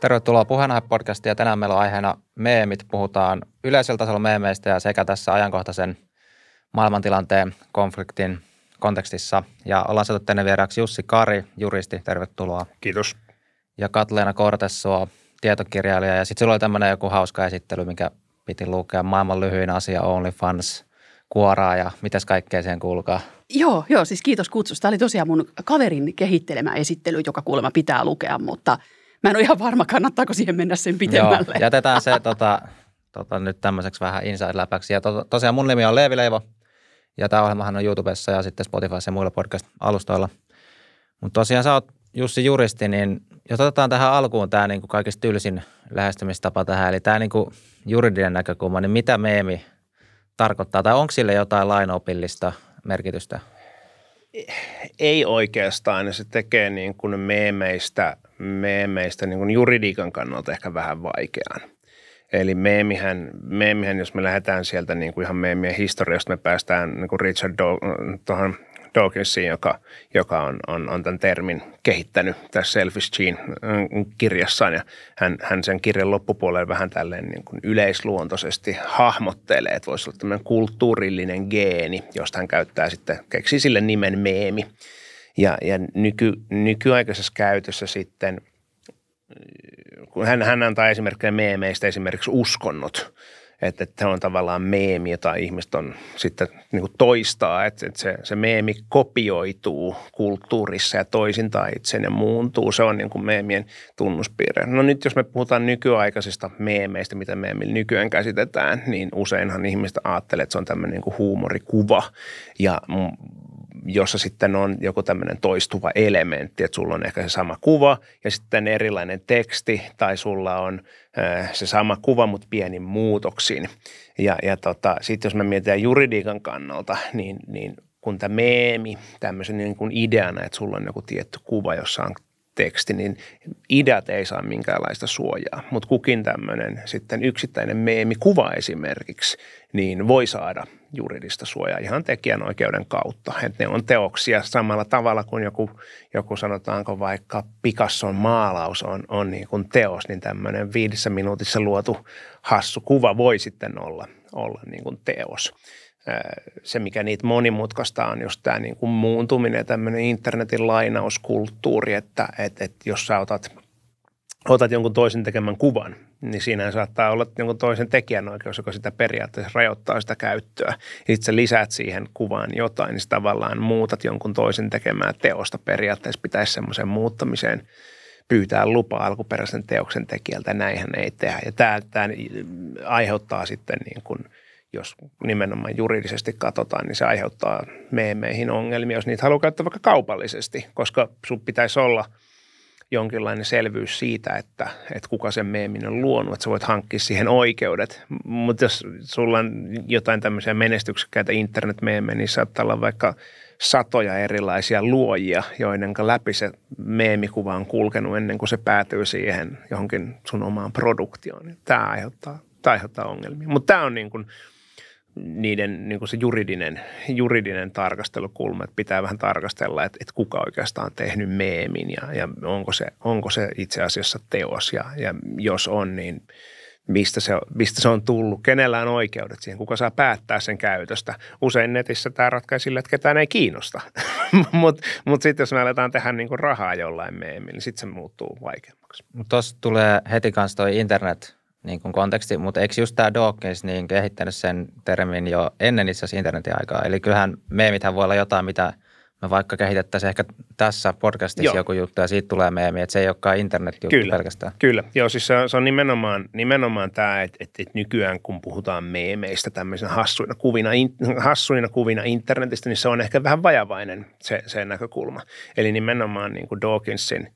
Tervetuloa Puheenaihe-podcastiin ja tänään meillä on aiheena meemit. Puhutaan yleisellä tasolla meemeistä ja sekä tässä ajankohtaisen maailmantilanteen konfliktin kontekstissa. Ja ollaan saatu tänne vieraksi Jussi Kari, juristi, tervetuloa. Kiitos. Ja Katleena Kortessua, tietokirjailija. Ja sitten sulla oli tämmöinen joku hauska esittely, mikä piti lukea maailman lyhyin asia fans kuoraa ja mitäs kaikkea siihen kuulkaa? Joo, joo, siis kiitos kutsusta. Tämä oli tosiaan mun kaverin kehittelemä esittely, joka kuulemma pitää lukea, mutta Mä en ole ihan varma, kannattaako siihen mennä sen pitemmälle. Joo, jätetään se tota, tota, nyt tämmöiseksi vähän inside-läpäksi. Ja to, tosiaan mun nimi on Leevi Leivo ja tämä ohjelmahan on YouTubessa ja sitten Spotifyssa ja muilla podcast-alustoilla. Mutta tosiaan sä oot Jussi juristi, niin jos otetaan tähän alkuun tämä niin kuin kaikista tylsin lähestymistapa tähän, eli tämä niin kuin juridinen näkökulma, niin mitä meemi tarkoittaa tai onko sille jotain lainopillista merkitystä ei oikeastaan, ja niin se tekee niin kuin meemeistä, meemeistä niin kuin juridiikan kannalta ehkä vähän vaikean. Eli meemihän, meemihän jos me lähdetään sieltä niin kuin ihan meemien historiasta, me päästään niin kuin Richard Do- tuohon – Dawkinsiin, joka, joka on, on, on tämän termin kehittänyt tässä Selfish äh, Gene kirjassaan. Ja hän, hän sen kirjan loppupuolella vähän tälleen niin kuin yleisluontoisesti hahmottelee, että voisi olla tämmöinen kulttuurillinen geeni, josta hän käyttää sitten, keksi sille nimen meemi. Ja, ja nyky, nykyaikaisessa käytössä sitten, äh, kun hän, hän antaa esimerkkejä meemeistä esimerkiksi uskonnot – että, että se on tavallaan meemi, jota ihmiset on sitten niin kuin toistaa, että, että se, se meemi kopioituu kulttuurissa ja tai itseään ja muuntuu. Se on niin kuin meemien tunnuspiirre. No nyt jos me puhutaan nykyaikaisista meemeistä, mitä meemillä nykyään käsitetään, niin useinhan ihmiset ajattelee, että se on tämmöinen niin kuin huumorikuva ja jossa sitten on joku tämmöinen toistuva elementti, että sulla on ehkä se sama kuva ja sitten erilainen teksti tai sulla on äh, se sama kuva, mutta pienin muutoksiin. Ja, ja tota, sitten jos me mietitään juridiikan kannalta, niin, niin kun tämä meemi tämmöisen niin kuin ideana, että sulla on joku tietty kuva, jossa on teksti, niin ideat ei saa minkäänlaista suojaa. Mutta kukin tämmöinen sitten yksittäinen meemikuva esimerkiksi, niin voi saada juridista suojaa ihan tekijänoikeuden kautta. Et ne on teoksia samalla tavalla kuin joku, joku sanotaanko vaikka Picasson maalaus on, on niin kuin teos, niin tämmöinen viidessä minuutissa luotu hassu kuva voi sitten olla, olla niin kuin teos se, mikä niitä monimutkaista on, just tämä niin kuin muuntuminen tämmöinen internetin lainauskulttuuri, että että että jos sä otat, otat jonkun toisen tekemän kuvan, niin siinä saattaa olla jonkun toisen tekijänoikeus, joka sitä periaatteessa rajoittaa sitä käyttöä. Itse sitten sä lisäät siihen kuvaan jotain, niin tavallaan muutat jonkun toisen tekemää teosta. Periaatteessa pitäisi semmoisen muuttamiseen pyytää lupa alkuperäisen teoksen tekijältä, näinhän ei tehdä. Ja tämä, tämä aiheuttaa sitten niin kuin – jos nimenomaan juridisesti katsotaan, niin se aiheuttaa meemeihin ongelmia, jos niitä haluaa käyttää vaikka kaupallisesti, koska sun pitäisi olla jonkinlainen selvyys siitä, että, että kuka sen meemin on luonut, että sä voit hankkia siihen oikeudet. Mutta jos sulla on jotain tämmöisiä menestyksekkäitä internet-meemejä, niin saattaa olla vaikka satoja erilaisia luojia, joiden läpi se meemikuva on kulkenut ennen kuin se päätyy siihen johonkin sun omaan produktioon. Tämä aiheuttaa, tämä aiheuttaa ongelmia. Mutta tämä on niin kuin – niiden niin kuin se juridinen, juridinen tarkastelukulma, että pitää vähän tarkastella, että, että kuka oikeastaan on tehnyt meemin ja, ja onko, se, onko se itse asiassa teos ja, ja jos on, niin mistä se, mistä se on tullut, kenellä on oikeudet siihen, kuka saa päättää sen käytöstä. Usein netissä tämä ratkaisi sillä, että ketään ei kiinnosta, mutta mut, mut sitten jos me aletaan tehdä niin kuin rahaa jollain meemin, niin sitten se muuttuu vaikeammaksi. Tuossa tulee heti kanssa tuo internet – niin kuin konteksti, mutta eikö just tämä Dawkins niin kehittänyt sen termin jo ennen itse asiassa internetin aikaa? Eli kyllähän meemithän voi olla jotain, mitä me vaikka kehitettäisiin ehkä tässä podcastissa Joo. joku juttu ja siitä tulee meemi, että se ei olekaan internetjuttu kyllä, pelkästään. Kyllä, Joo, siis se on, se on nimenomaan, nimenomaan tämä, että, että, että nykyään kun puhutaan meemeistä tämmöisenä hassuina kuvina, in, hassuina kuvina internetistä, niin se on ehkä vähän vajavainen se, se näkökulma. Eli nimenomaan niin kuin Dawkinsin,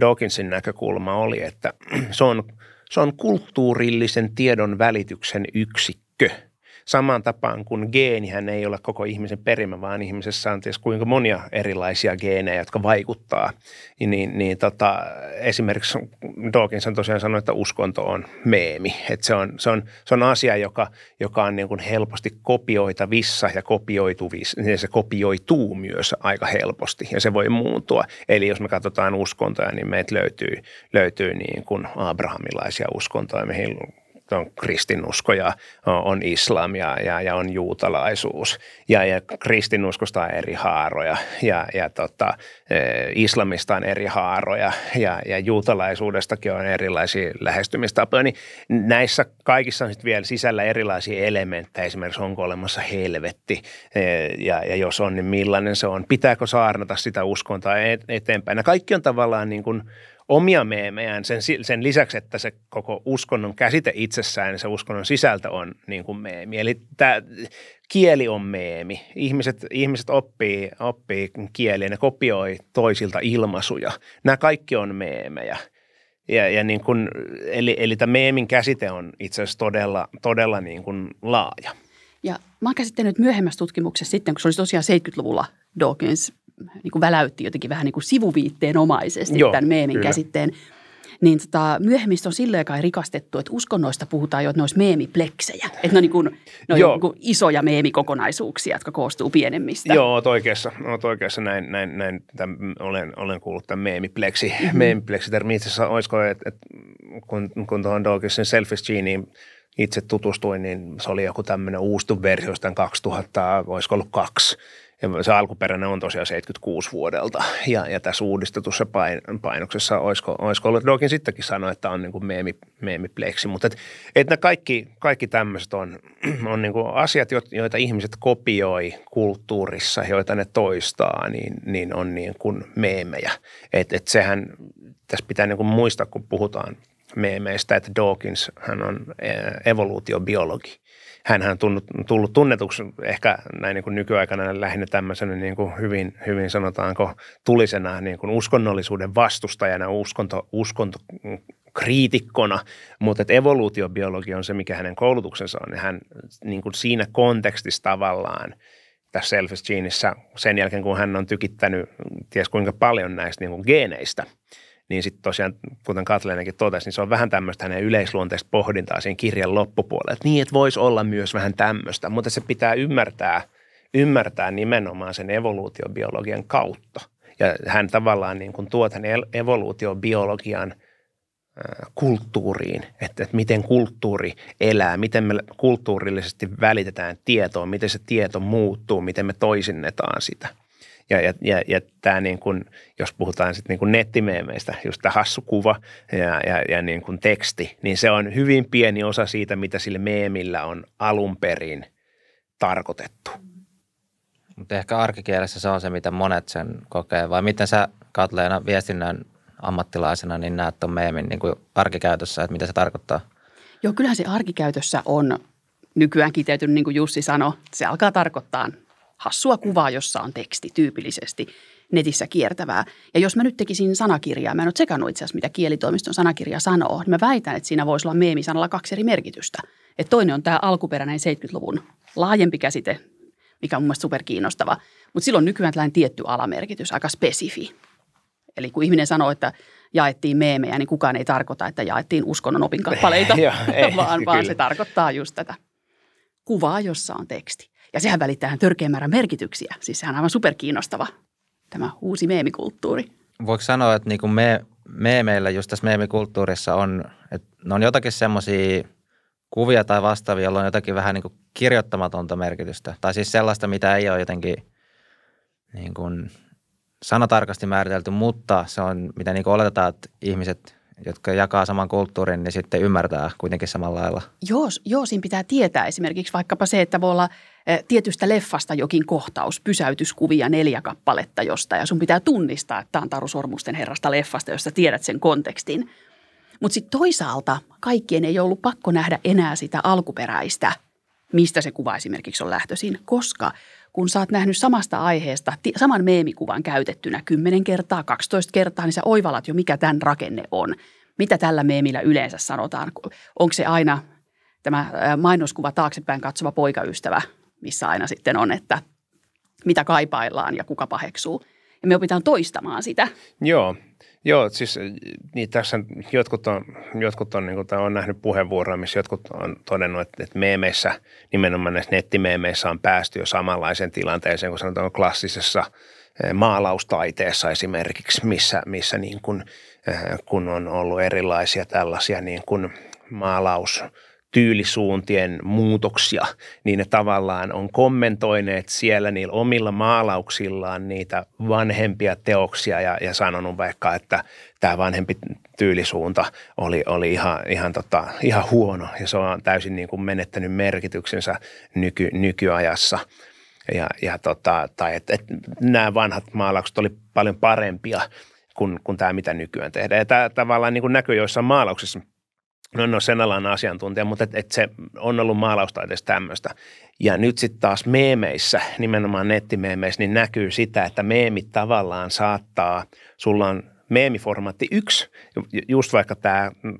Dawkinsin näkökulma oli, että se on – se on kulttuurillisen tiedon välityksen yksikkö – samaan tapaan kuin geenihän ei ole koko ihmisen perimä, vaan ihmisessä on ties kuinka monia erilaisia geenejä, jotka vaikuttaa. Niin, niin tota, esimerkiksi Dawkins on tosiaan sanoi, että uskonto on meemi. Että se, on, se, on, se on asia, joka, joka on niin kuin helposti kopioitavissa ja kopioituvissa. Niin se kopioituu myös aika helposti ja se voi muuntua. Eli jos me katsotaan uskontoja, niin meitä löytyy, löytyy niin kuin abrahamilaisia uskontoja, mihin on kristinusko ja on islam ja, ja, ja on juutalaisuus. Ja, ja kristinuskosta on eri haaroja ja, ja tota, e, islamista on eri haaroja ja, ja juutalaisuudestakin on erilaisia lähestymistapoja. Niin näissä kaikissa on sitten vielä sisällä erilaisia elementtejä, esimerkiksi onko olemassa helvetti e, ja, ja jos on, niin millainen se on. Pitääkö saarnata sitä uskontaa eteenpäin. Nämä kaikki on tavallaan niin kuin – omia meemejään sen, sen lisäksi, että se koko uskonnon käsite itsessään ja se uskonnon sisältö on niin kuin meemi. Eli tämä kieli on meemi. Ihmiset, ihmiset oppii, oppii kieliä, ne kopioi toisilta ilmaisuja. Nämä kaikki on meemejä. Ja, ja niin kuin, eli, eli tämä meemin käsite on itse asiassa todella, todella niin kuin laaja. Ja mä oon käsittänyt myöhemmässä tutkimuksessa sitten, kun se oli tosiaan 70-luvulla Dawkins niin kuin väläytti jotenkin vähän niin kuin sivuviitteenomaisesti Joo, tämän meemin kyllä. käsitteen. Niin tota, myöhemmin on silleen kai rikastettu, että uskonnoista puhutaan jo, että ne olisi meemipleksejä. Että ne on, niin kuin, ne on niin kuin isoja meemikokonaisuuksia, jotka koostuu pienemmistä. Joo, olet oikeassa. Olet oikeassa. Näin, näin, näin tämän, olen, olen kuullut tämän meemipleksi. Mm-hmm. Meemipleksi-termi itse asiassa olisiko, että, että kun, kun tuohon Dawkinsin selfish geniin itse tutustuin, niin se oli joku tämmöinen uustu versio, 2000, olisiko ollut kaksi – ja se alkuperäinen on tosiaan 76 vuodelta. Ja, ja tässä uudistetussa pain, painoksessa olisiko, olisiko ollut, Dokin no sittenkin sanoi, että on niin kuin meemi, meemipleksi. Mutta et, et nämä kaikki, kaikki tämmöiset on, on niin kuin asiat, joita ihmiset kopioi kulttuurissa, joita ne toistaa, niin, niin on niin kuin meemejä. Et, et sehän tässä pitää niin kuin muistaa, kun puhutaan meemeistä, että Dawkins, hän on evoluutiobiologi – hän on tullut, tullut tunnetuksi ehkä näin niin kuin nykyaikana lähinnä tämmöisenä niin kuin hyvin, hyvin sanotaanko tulisena niin kuin uskonnollisuuden vastustajana, uskonto, uskonto kriitikkona, mutta että evoluutiobiologia on se, mikä hänen koulutuksensa on. niin hän niin kuin siinä kontekstissa tavallaan tässä Selfish sen jälkeen, kun hän on tykittänyt ties kuinka paljon näistä niin kuin geeneistä – niin sitten tosiaan, kuten Katleenakin totesi, niin se on vähän tämmöistä hänen yleisluonteista pohdintaa siinä kirjan loppupuolella. Että niin, että voisi olla myös vähän tämmöistä, mutta se pitää ymmärtää, ymmärtää nimenomaan sen evoluutiobiologian kautta. Ja hän tavallaan niin kuin tuo tämän evoluutiobiologian – kulttuuriin, että, että miten kulttuuri elää, miten me kulttuurillisesti välitetään tietoa, miten se tieto muuttuu, miten me toisinnetaan sitä. Ja, ja, ja, ja tämä, niin kuin, jos puhutaan sitten niin nettimeemeistä, just tämä hassukuva ja, ja, ja niin kuin teksti, niin se on hyvin pieni osa siitä, mitä sillä meemillä on alun perin tarkoitettu. Mutta ehkä arkikielessä se on se, mitä monet sen kokee. Vai miten sä Katleena viestinnän ammattilaisena niin näet tuon meemin niin kuin arkikäytössä, että mitä se tarkoittaa? Joo, kyllähän se arkikäytössä on nykyään kiteytynyt, niin kuin Jussi sanoi, se alkaa tarkoittaa hassua kuvaa, jossa on teksti tyypillisesti netissä kiertävää. Ja jos mä nyt tekisin sanakirjaa, mä en ole tsekannut itse asiassa, mitä kielitoimiston sanakirja sanoo, niin mä väitän, että siinä voisi olla meemisanalla kaksi eri merkitystä. Et toinen on tämä alkuperäinen 70-luvun laajempi käsite, mikä on mun mielestä superkiinnostava. Mutta silloin nykyään tällainen tietty alamerkitys, aika spesifi. Eli kun ihminen sanoo, että jaettiin meemejä, niin kukaan ei tarkoita, että jaettiin uskonnon opinkappaleita, vaan, vaan se tarkoittaa just tätä kuvaa, jossa on teksti. Ja sehän välittää törkeän määrän merkityksiä. Siis sehän on aivan superkiinnostava tämä uusi meemikulttuuri. Voiko sanoa, että niin kuin me, meemeillä just tässä meemikulttuurissa on, että ne on jotakin semmoisia kuvia tai vastaavia, joilla on jotakin vähän niin kuin kirjoittamatonta merkitystä. Tai siis sellaista, mitä ei ole jotenkin niin kuin sanatarkasti määritelty, mutta se on, mitä niin kuin oletetaan, että ihmiset – jotka jakaa saman kulttuurin, niin sitten ymmärtää kuitenkin samalla lailla. Joo, joo siinä pitää tietää esimerkiksi vaikkapa se, että voi olla eh, tietystä leffasta jokin kohtaus, pysäytyskuvia neljä kappaletta josta ja sun pitää tunnistaa, että tämä on Taru Sormusten herrasta leffasta, jos sä tiedät sen kontekstin. Mutta sitten toisaalta kaikkien ei ollut pakko nähdä enää sitä alkuperäistä, mistä se kuva esimerkiksi on lähtöisin, koska – kun sä oot nähnyt samasta aiheesta saman meemikuvan käytettynä 10 kertaa, 12 kertaa, niin sä oivalat jo, mikä tämän rakenne on. Mitä tällä meemillä yleensä sanotaan? Onko se aina tämä mainoskuva taaksepäin katsova poikaystävä, missä aina sitten on, että mitä kaipaillaan ja kuka paheksuu? Ja me opitaan toistamaan sitä. Joo, Joo, siis eh, niin tässä jotkut on, jotkut on, niin kuin, on nähnyt puheenvuoroja, missä jotkut on todennut, että, että meemeissä, nimenomaan näissä nettimeemeissä on päästy jo samanlaiseen tilanteeseen, kun sanotaan klassisessa eh, maalaustaiteessa esimerkiksi, missä, missä niin kuin, eh, kun on ollut erilaisia tällaisia niin kuin maalaus – tyylisuuntien muutoksia, niin ne tavallaan on kommentoineet siellä niillä omilla maalauksillaan niitä vanhempia teoksia ja, ja sanonut vaikka, että tämä vanhempi tyylisuunta oli, oli ihan, ihan, tota, ihan huono ja se on täysin niin kuin menettänyt merkityksensä nyky, nykyajassa. Ja, ja tota, tai et, et, nämä vanhat maalaukset oli paljon parempia kuin, kuin tämä, mitä nykyään tehdään. Ja tämä tavallaan niin kuin näkyy joissain maalauksissa – no en no, ole sen alan asiantuntija, mutta et, et se on ollut maalaustaiteessa tämmöistä. Ja nyt sitten taas meemeissä, nimenomaan nettimeemeissä, niin näkyy sitä, että meemit tavallaan saattaa, sulla on meemiformaatti yksi, just vaikka tämä mm,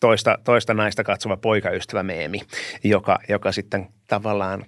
toista, toista naista katsova poikaystävä meemi, joka, joka sitten tavallaan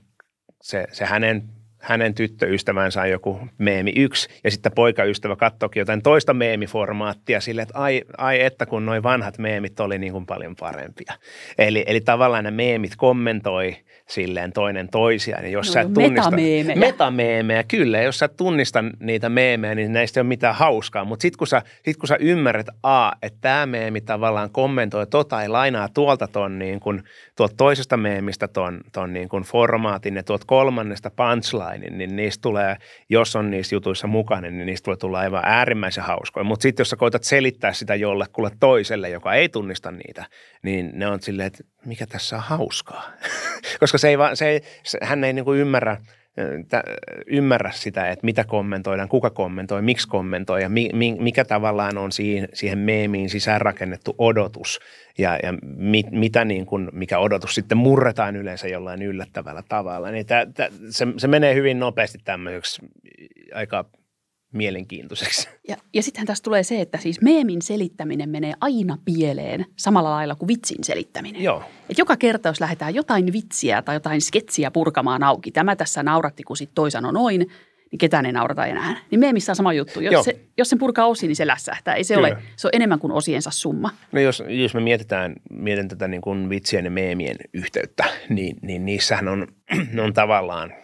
se, se hänen hänen tyttöystävänsä on joku meemi yksi, ja sitten poikaystävä katsoikin jotain toista meemiformaattia sille, että ai, ai että kun noin vanhat meemit oli niin kuin paljon parempia. Eli, eli tavallaan ne meemit kommentoi silleen toinen toisiaan. Ja jos no, sä et tunnista, metameemejä. metameemejä. kyllä. jos sä tunnista niitä meemejä, niin näistä ei ole mitään hauskaa. Mutta sitten kun, sä, sit kun sä ymmärrät, a, että tämä meemi tavallaan kommentoi tota ja lainaa tuolta ton, niin kun, tuot toisesta meemistä ton, ton niin kun formaatin ja tuot kolmannesta punchline, niin niistä tulee, jos on niissä jutuissa mukana, niin niistä voi tulla aivan äärimmäisen hauskoja. Mutta sitten jos sä koitat selittää sitä jollekulle toiselle, joka ei tunnista niitä, niin ne on silleen, että mikä tässä on hauskaa. Koska se ei, vaan, se ei, se, hän ei niin kuin ymmärrä, tä, ymmärrä sitä, että mitä kommentoidaan, kuka kommentoi, miksi kommentoi ja mi, mi, mikä tavallaan on siihen, siihen meemiin sisäänrakennettu odotus ja, ja mi, mitä niin kuin, mikä odotus sitten murretaan yleensä jollain yllättävällä tavalla. Niin tä, tä, se, se menee hyvin nopeasti tämmöiseksi aika – mielenkiintoiseksi. Ja, ja sittenhän tässä tulee se, että siis meemin selittäminen menee aina pieleen samalla lailla kuin vitsin selittäminen. Joo. Et joka kerta, jos lähdetään jotain vitsiä tai jotain sketsiä purkamaan auki, tämä tässä nauratti, kun sitten toi sanoi noin, niin ketään ei naurata enää. Niin meemissä on sama juttu. Jos, se, jos sen purkaa osiin, niin se lässähtää. Ei se, Kyllä. ole, se on enemmän kuin osiensa summa. No jos, jos me mietitään, mietin tätä niin kuin vitsien ja meemien yhteyttä, niin, niin niissähän on, on tavallaan –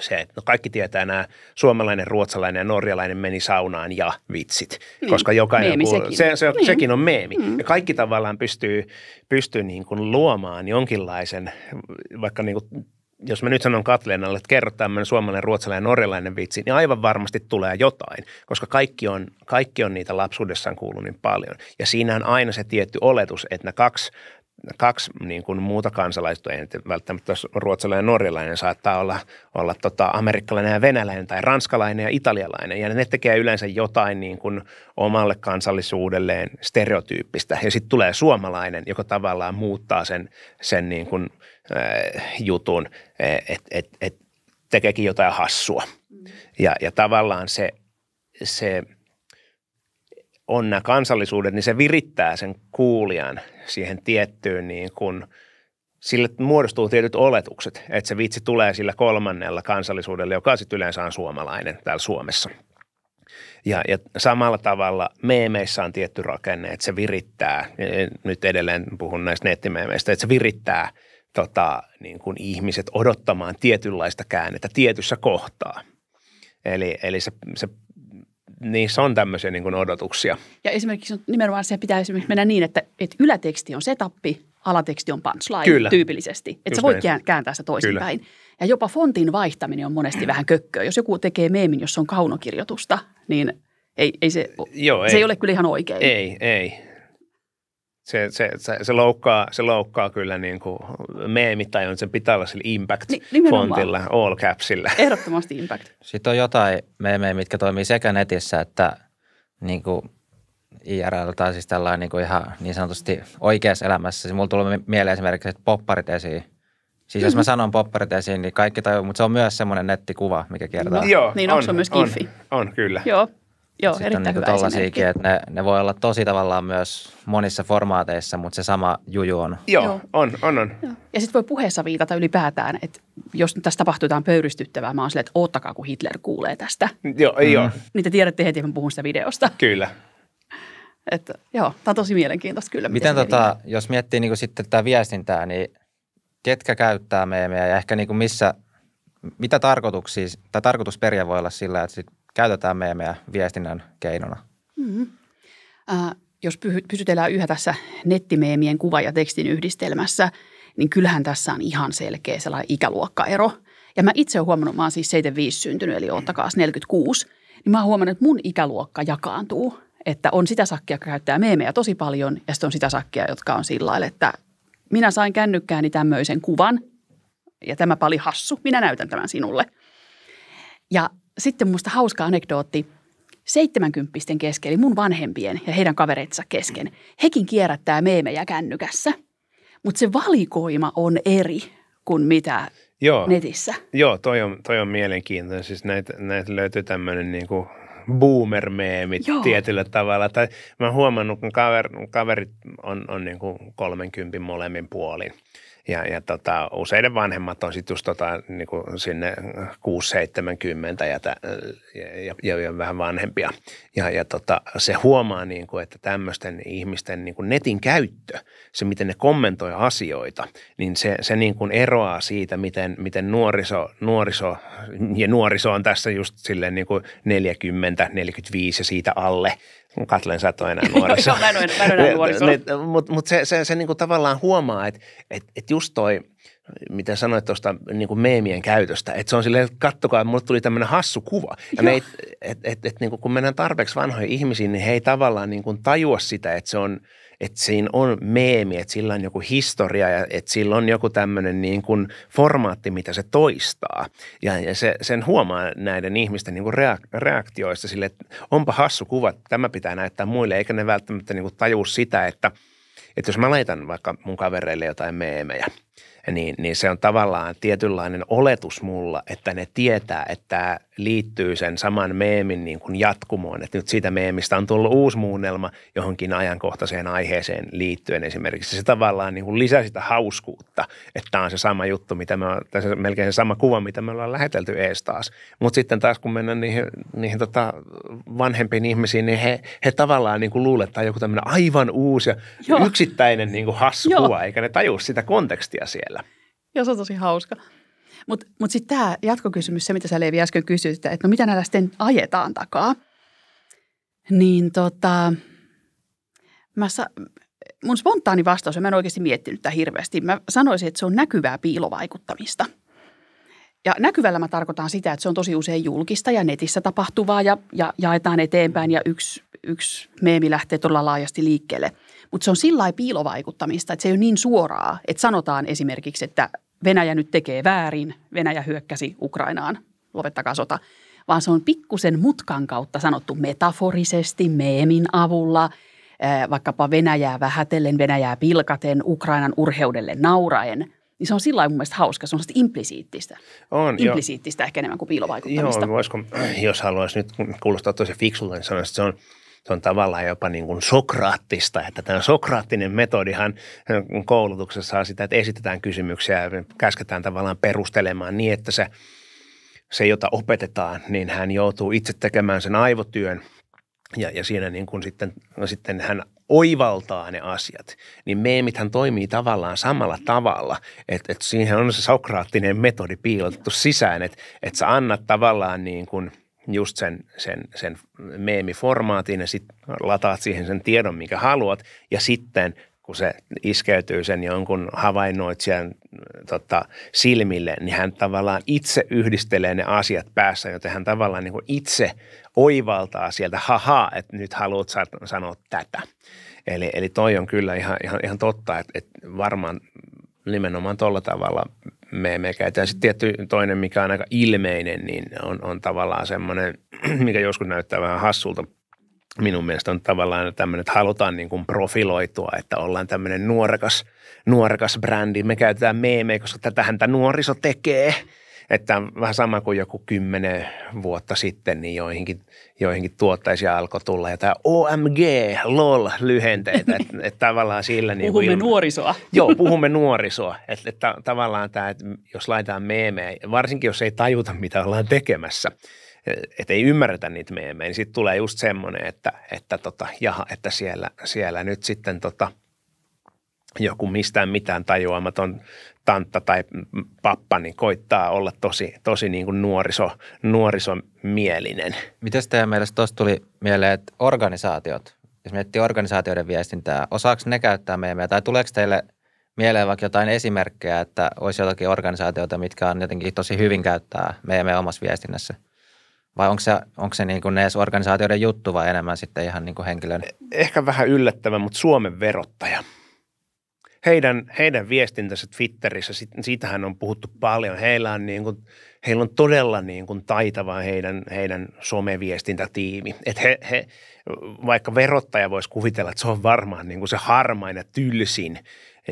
se, että no kaikki tietää nämä suomalainen, ruotsalainen ja norjalainen meni saunaan ja vitsit, niin. koska jokainen meemi kuul... sekin. Se, se, niin. sekin on meemi. Mm. Ja kaikki tavallaan pystyy, pystyy niin kuin luomaan jonkinlaisen, vaikka niin kuin, jos mä nyt sanon Katleenalle, että kerro tämmöinen suomalainen, ruotsalainen, norjalainen vitsi, niin aivan varmasti tulee jotain, koska kaikki on, kaikki on niitä lapsuudessaan kuullut niin paljon. Ja siinä on aina se tietty oletus, että nämä kaksi – kaksi niin kuin muuta kansalaista, ei välttämättä ruotsalainen ja norjalainen, saattaa olla, olla tota, amerikkalainen ja venäläinen tai ranskalainen ja italialainen. Ja ne tekee yleensä jotain niin kuin omalle kansallisuudelleen stereotyyppistä. Ja sitten tulee suomalainen, joka tavallaan muuttaa sen, sen niin kuin, äh, jutun, eh, että et, et tekeekin jotain hassua. Mm. Ja, ja tavallaan se, se – on nämä kansallisuudet, niin se virittää sen kuulijan siihen tiettyyn niin kuin – sille muodostuu tietyt oletukset, että se vitsi tulee sillä kolmannella kansallisuudella, joka sitten yleensä on suomalainen täällä Suomessa. Ja, ja samalla tavalla meemeissä on tietty rakenne, että se virittää, nyt edelleen puhun näistä nettimeemeistä, että se virittää tota, niin kuin ihmiset odottamaan tietynlaista käännettä tietyssä kohtaa. Eli, eli se, se niissä on tämmöisiä niin kuin odotuksia. Ja esimerkiksi nimenomaan se pitää esimerkiksi mennä niin, että, että yläteksti on setappi, alateksti on punchline Kyllä. tyypillisesti. Että sä voit näin. kääntää sitä toisinpäin. Ja jopa fontin vaihtaminen on monesti mm. vähän kökköä. Jos joku tekee meemin, jossa on kaunokirjoitusta, niin ei, ei se, Joo, se ei. ei ole kyllä ihan oikein. Ei, ei se, se, se, se, loukkaa, se loukkaa kyllä niin kuin on sen pitää olla sillä impact-fontilla, Ni, all capsilla. Ehdottomasti impact. Sitten on jotain meemejä, mitkä toimii sekä netissä että niin kuin IRL tai siis tällainen niin kuin ihan niin sanotusti oikeassa elämässä. Siis mulla tulee mieleen esimerkiksi että popparit esiin. Siis jos mä mm-hmm. sanon popparit esiin, niin kaikki tajuu, mutta se on myös semmoinen nettikuva, mikä kiertää. No, Joo, niin on, on, se myös giffi? On, on, kyllä. Joo, Joo, Sitten erittäin niin hyvä esimerkki. että ne, ne voi olla tosi tavallaan myös monissa formaateissa, mutta se sama juju on. Joo, Joo. on, on, on. Joo. Ja sitten voi puheessa viitata ylipäätään, että jos tässä tapahtuu jotain pöyristyttävää, mä oon silleen, että oottakaa, kun Hitler kuulee tästä. Joo, mm. joo. Niin te tiedätte heti, mä puhun sitä videosta. Kyllä. Että, joo, tämä on tosi mielenkiintoista kyllä. Miten, miten tota, jos miettii niin sitten tätä viestintää, niin ketkä käyttää meemejä ja ehkä niin missä, mitä tarkoituksia tai tarkoitusperiä voi olla sillä, että sit käytetään meemejä viestinnän keinona. Mm-hmm. Äh, jos pysytellään yhä tässä nettimeemien kuva- ja tekstin yhdistelmässä, niin kyllähän tässä on ihan selkeä sellainen ikäluokkaero. Ja mä itse olen huomannut, mä oon siis 75 syntynyt, eli ottakaa 46, niin mä oon huomannut, että mun ikäluokka jakaantuu. Että on sitä sakkia, joka käyttää meemejä tosi paljon, ja sitten on sitä sakkia, jotka on sillä lailla, että minä sain kännykkääni tämmöisen kuvan, ja tämä pali hassu, minä näytän tämän sinulle. Ja sitten musta hauska anekdootti – 70 kesken, eli mun vanhempien ja heidän kavereitsa kesken. Hekin kierrättää meemejä kännykässä, mutta se valikoima on eri kuin mitä Joo. netissä. Joo, toi on, toi on mielenkiintoinen. Siis näitä, näitä löytyy tämmöinen niinku boomer-meemit Joo. tietyllä tavalla. Tai mä oon huomannut, kun kaver, kaverit on, on niinku 30 molemmin puolin – ja, ja tota, useiden vanhemmat on sitten just tota, niin kuin sinne 6-70 ja, tä, ja, ja, ja, vähän vanhempia. Ja, ja tota, se huomaa, niin kuin, että tämmöisten ihmisten niin netin käyttö, se miten ne kommentoi asioita, niin se, se niin kuin eroaa siitä, miten, miten nuoriso, nuoriso, ja nuoriso on tässä just silleen niin kuin 40, 45 ja siitä alle katlen sä et ole enää nuorissa. Joo, mä en ole, enää niin, nuoriso. Niin, niin, Mutta mut se, se, se niinku tavallaan huomaa, että et, et just toi, mitä sanoit tuosta niinku meemien käytöstä, että se on silleen, että kattokaa, mulle tuli tämmöinen hassu kuva. Ja me ei, et, et, et, et, niinku, kun mennään tarpeeksi vanhoihin ihmisiin, niin he ei tavallaan niinku tajua sitä, että se on – että siinä on meemi, että sillä on joku historia ja että sillä on joku tämmöinen niin kuin formaatti, mitä se toistaa. Ja, ja se, sen huomaa näiden ihmisten niin kuin reaktioista sille, että onpa hassu kuva, että tämä pitää näyttää muille, eikä ne välttämättä niin kuin tajua sitä, että, että jos mä laitan vaikka mun kavereille jotain meemejä, niin, niin se on tavallaan tietynlainen oletus mulla, että ne tietää, että liittyy sen saman meemin niin kuin jatkumoon. Että nyt siitä meemistä on tullut uusi muunnelma johonkin ajankohtaiseen aiheeseen liittyen esimerkiksi. Se tavallaan niin kuin lisää sitä hauskuutta, että tämä on se sama juttu, mitä me on, tässä melkein se sama kuva, mitä me ollaan lähetelty ees taas. Mutta sitten taas kun mennään niihin, niihin tota vanhempiin ihmisiin, niin he, he tavallaan niin kuin luulee, että tämä on joku tämmöinen aivan uusi ja Joo. yksittäinen niin kuin hassu Joo. kuva, eikä ne tajua sitä kontekstia siellä. Joo, se on tosi hauska. Mutta mut, sitten tämä jatkokysymys, se mitä sä Leevi äsken kysyit, että no mitä näillä sitten ajetaan takaa, niin tota, mä sa- mun spontaani vastaus, ja mä en oikeasti miettinyt tätä hirveästi, mä sanoisin, että se on näkyvää piilovaikuttamista. Ja näkyvällä mä tarkoitan sitä, että se on tosi usein julkista ja netissä tapahtuvaa ja, ja jaetaan eteenpäin ja yksi, yksi meemi lähtee todella laajasti liikkeelle. Mutta se on sillä piilovaikuttamista, että se ei ole niin suoraa, että sanotaan esimerkiksi, että Venäjä nyt tekee väärin, Venäjä hyökkäsi Ukrainaan, lopettakaa sota, vaan se on pikkusen mutkan kautta sanottu metaforisesti, meemin avulla, vaikkapa Venäjää vähätellen, Venäjää pilkaten, Ukrainan urheudelle nauraen – niin se on sillä mun hauska, se on implisiittistä. On, Implisiittistä jo. ehkä enemmän kuin piilovaikuttamista. Joo, voisiko, jos haluaisi nyt kuulostaa tosi fiksulta, niin sanoisin, että se on – se on tavallaan jopa niin kuin sokraattista, että tämä sokraattinen metodihan koulutuksessa on sitä, että esitetään kysymyksiä ja käsketään tavallaan perustelemaan niin, että se, se jota opetetaan, niin hän joutuu itse tekemään sen aivotyön ja, ja siinä niin kuin sitten, no sitten hän oivaltaa ne asiat, niin meemithän toimii tavallaan samalla tavalla. Että et siihen on se sokraattinen metodi piilotettu sisään, että et sä annat tavallaan niin kuin – just sen, sen, sen meemiformaatin ja sitten lataat siihen sen tiedon, mikä haluat. Ja sitten kun se iskeytyy sen jonkun havainnoitsijan tota, silmille, niin hän tavallaan itse yhdistelee ne asiat päässä, joten hän tavallaan niin itse oivaltaa sieltä, haha, että nyt haluat sanoa tätä. Eli, eli toi on kyllä ihan, ihan, ihan totta, että, että varmaan nimenomaan tuolla tavalla me, me käytetään. Sitten tietty toinen, mikä on aika ilmeinen, niin on, on tavallaan semmoinen, mikä joskus näyttää vähän hassulta minun mielestä on tavallaan tämmöinen, että halutaan niin kuin profiloitua, että ollaan tämmöinen nuorekas, nuorekas brändi. Me käytetään meemejä, koska tätähän tämä nuoriso tekee – että vähän sama kuin joku kymmenen vuotta sitten, niin joihinkin, joihinkin tuottaisia alkoi tulla ja tämä OMG, LOL lyhenteitä. Että et tavallaan sillä niin Puhumme ilma... nuorisoa. Joo, puhumme nuorisoa. Että et, tavallaan tämä, että jos laitetaan meemejä, varsinkin jos ei tajuta, mitä ollaan tekemässä, että ei ymmärretä niitä meemejä, niin sitten tulee just semmoinen, että, että, tota, jaha, että siellä, siellä nyt sitten tota, joku mistään mitään tajuamaton tantta tai pappa niin koittaa olla tosi, tosi niin kuin nuoriso, nuorisomielinen. Miten teidän mielestä tuosta tuli mieleen, että organisaatiot, jos miettii organisaatioiden viestintää, osaako ne käyttää meemejä tai tuleeko teille mieleen vaikka jotain esimerkkejä, että olisi jotakin organisaatioita, mitkä on jotenkin tosi hyvin käyttää meemejä omassa viestinnässä? Vai onko se, onko se niin kuin edes organisaatioiden juttu vai enemmän sitten ihan niin kuin henkilön? E-, ehkä vähän yllättävä, mutta Suomen verottaja – heidän, heidän viestintänsä Twitterissä, sit, siitähän on puhuttu paljon. Heillä on, niin kuin, heillä on todella niin kuin taitava heidän, heidän someviestintätiimi. Et he, he, vaikka verottaja voisi kuvitella, että se on varmaan niin kuin se harmain ja tylsin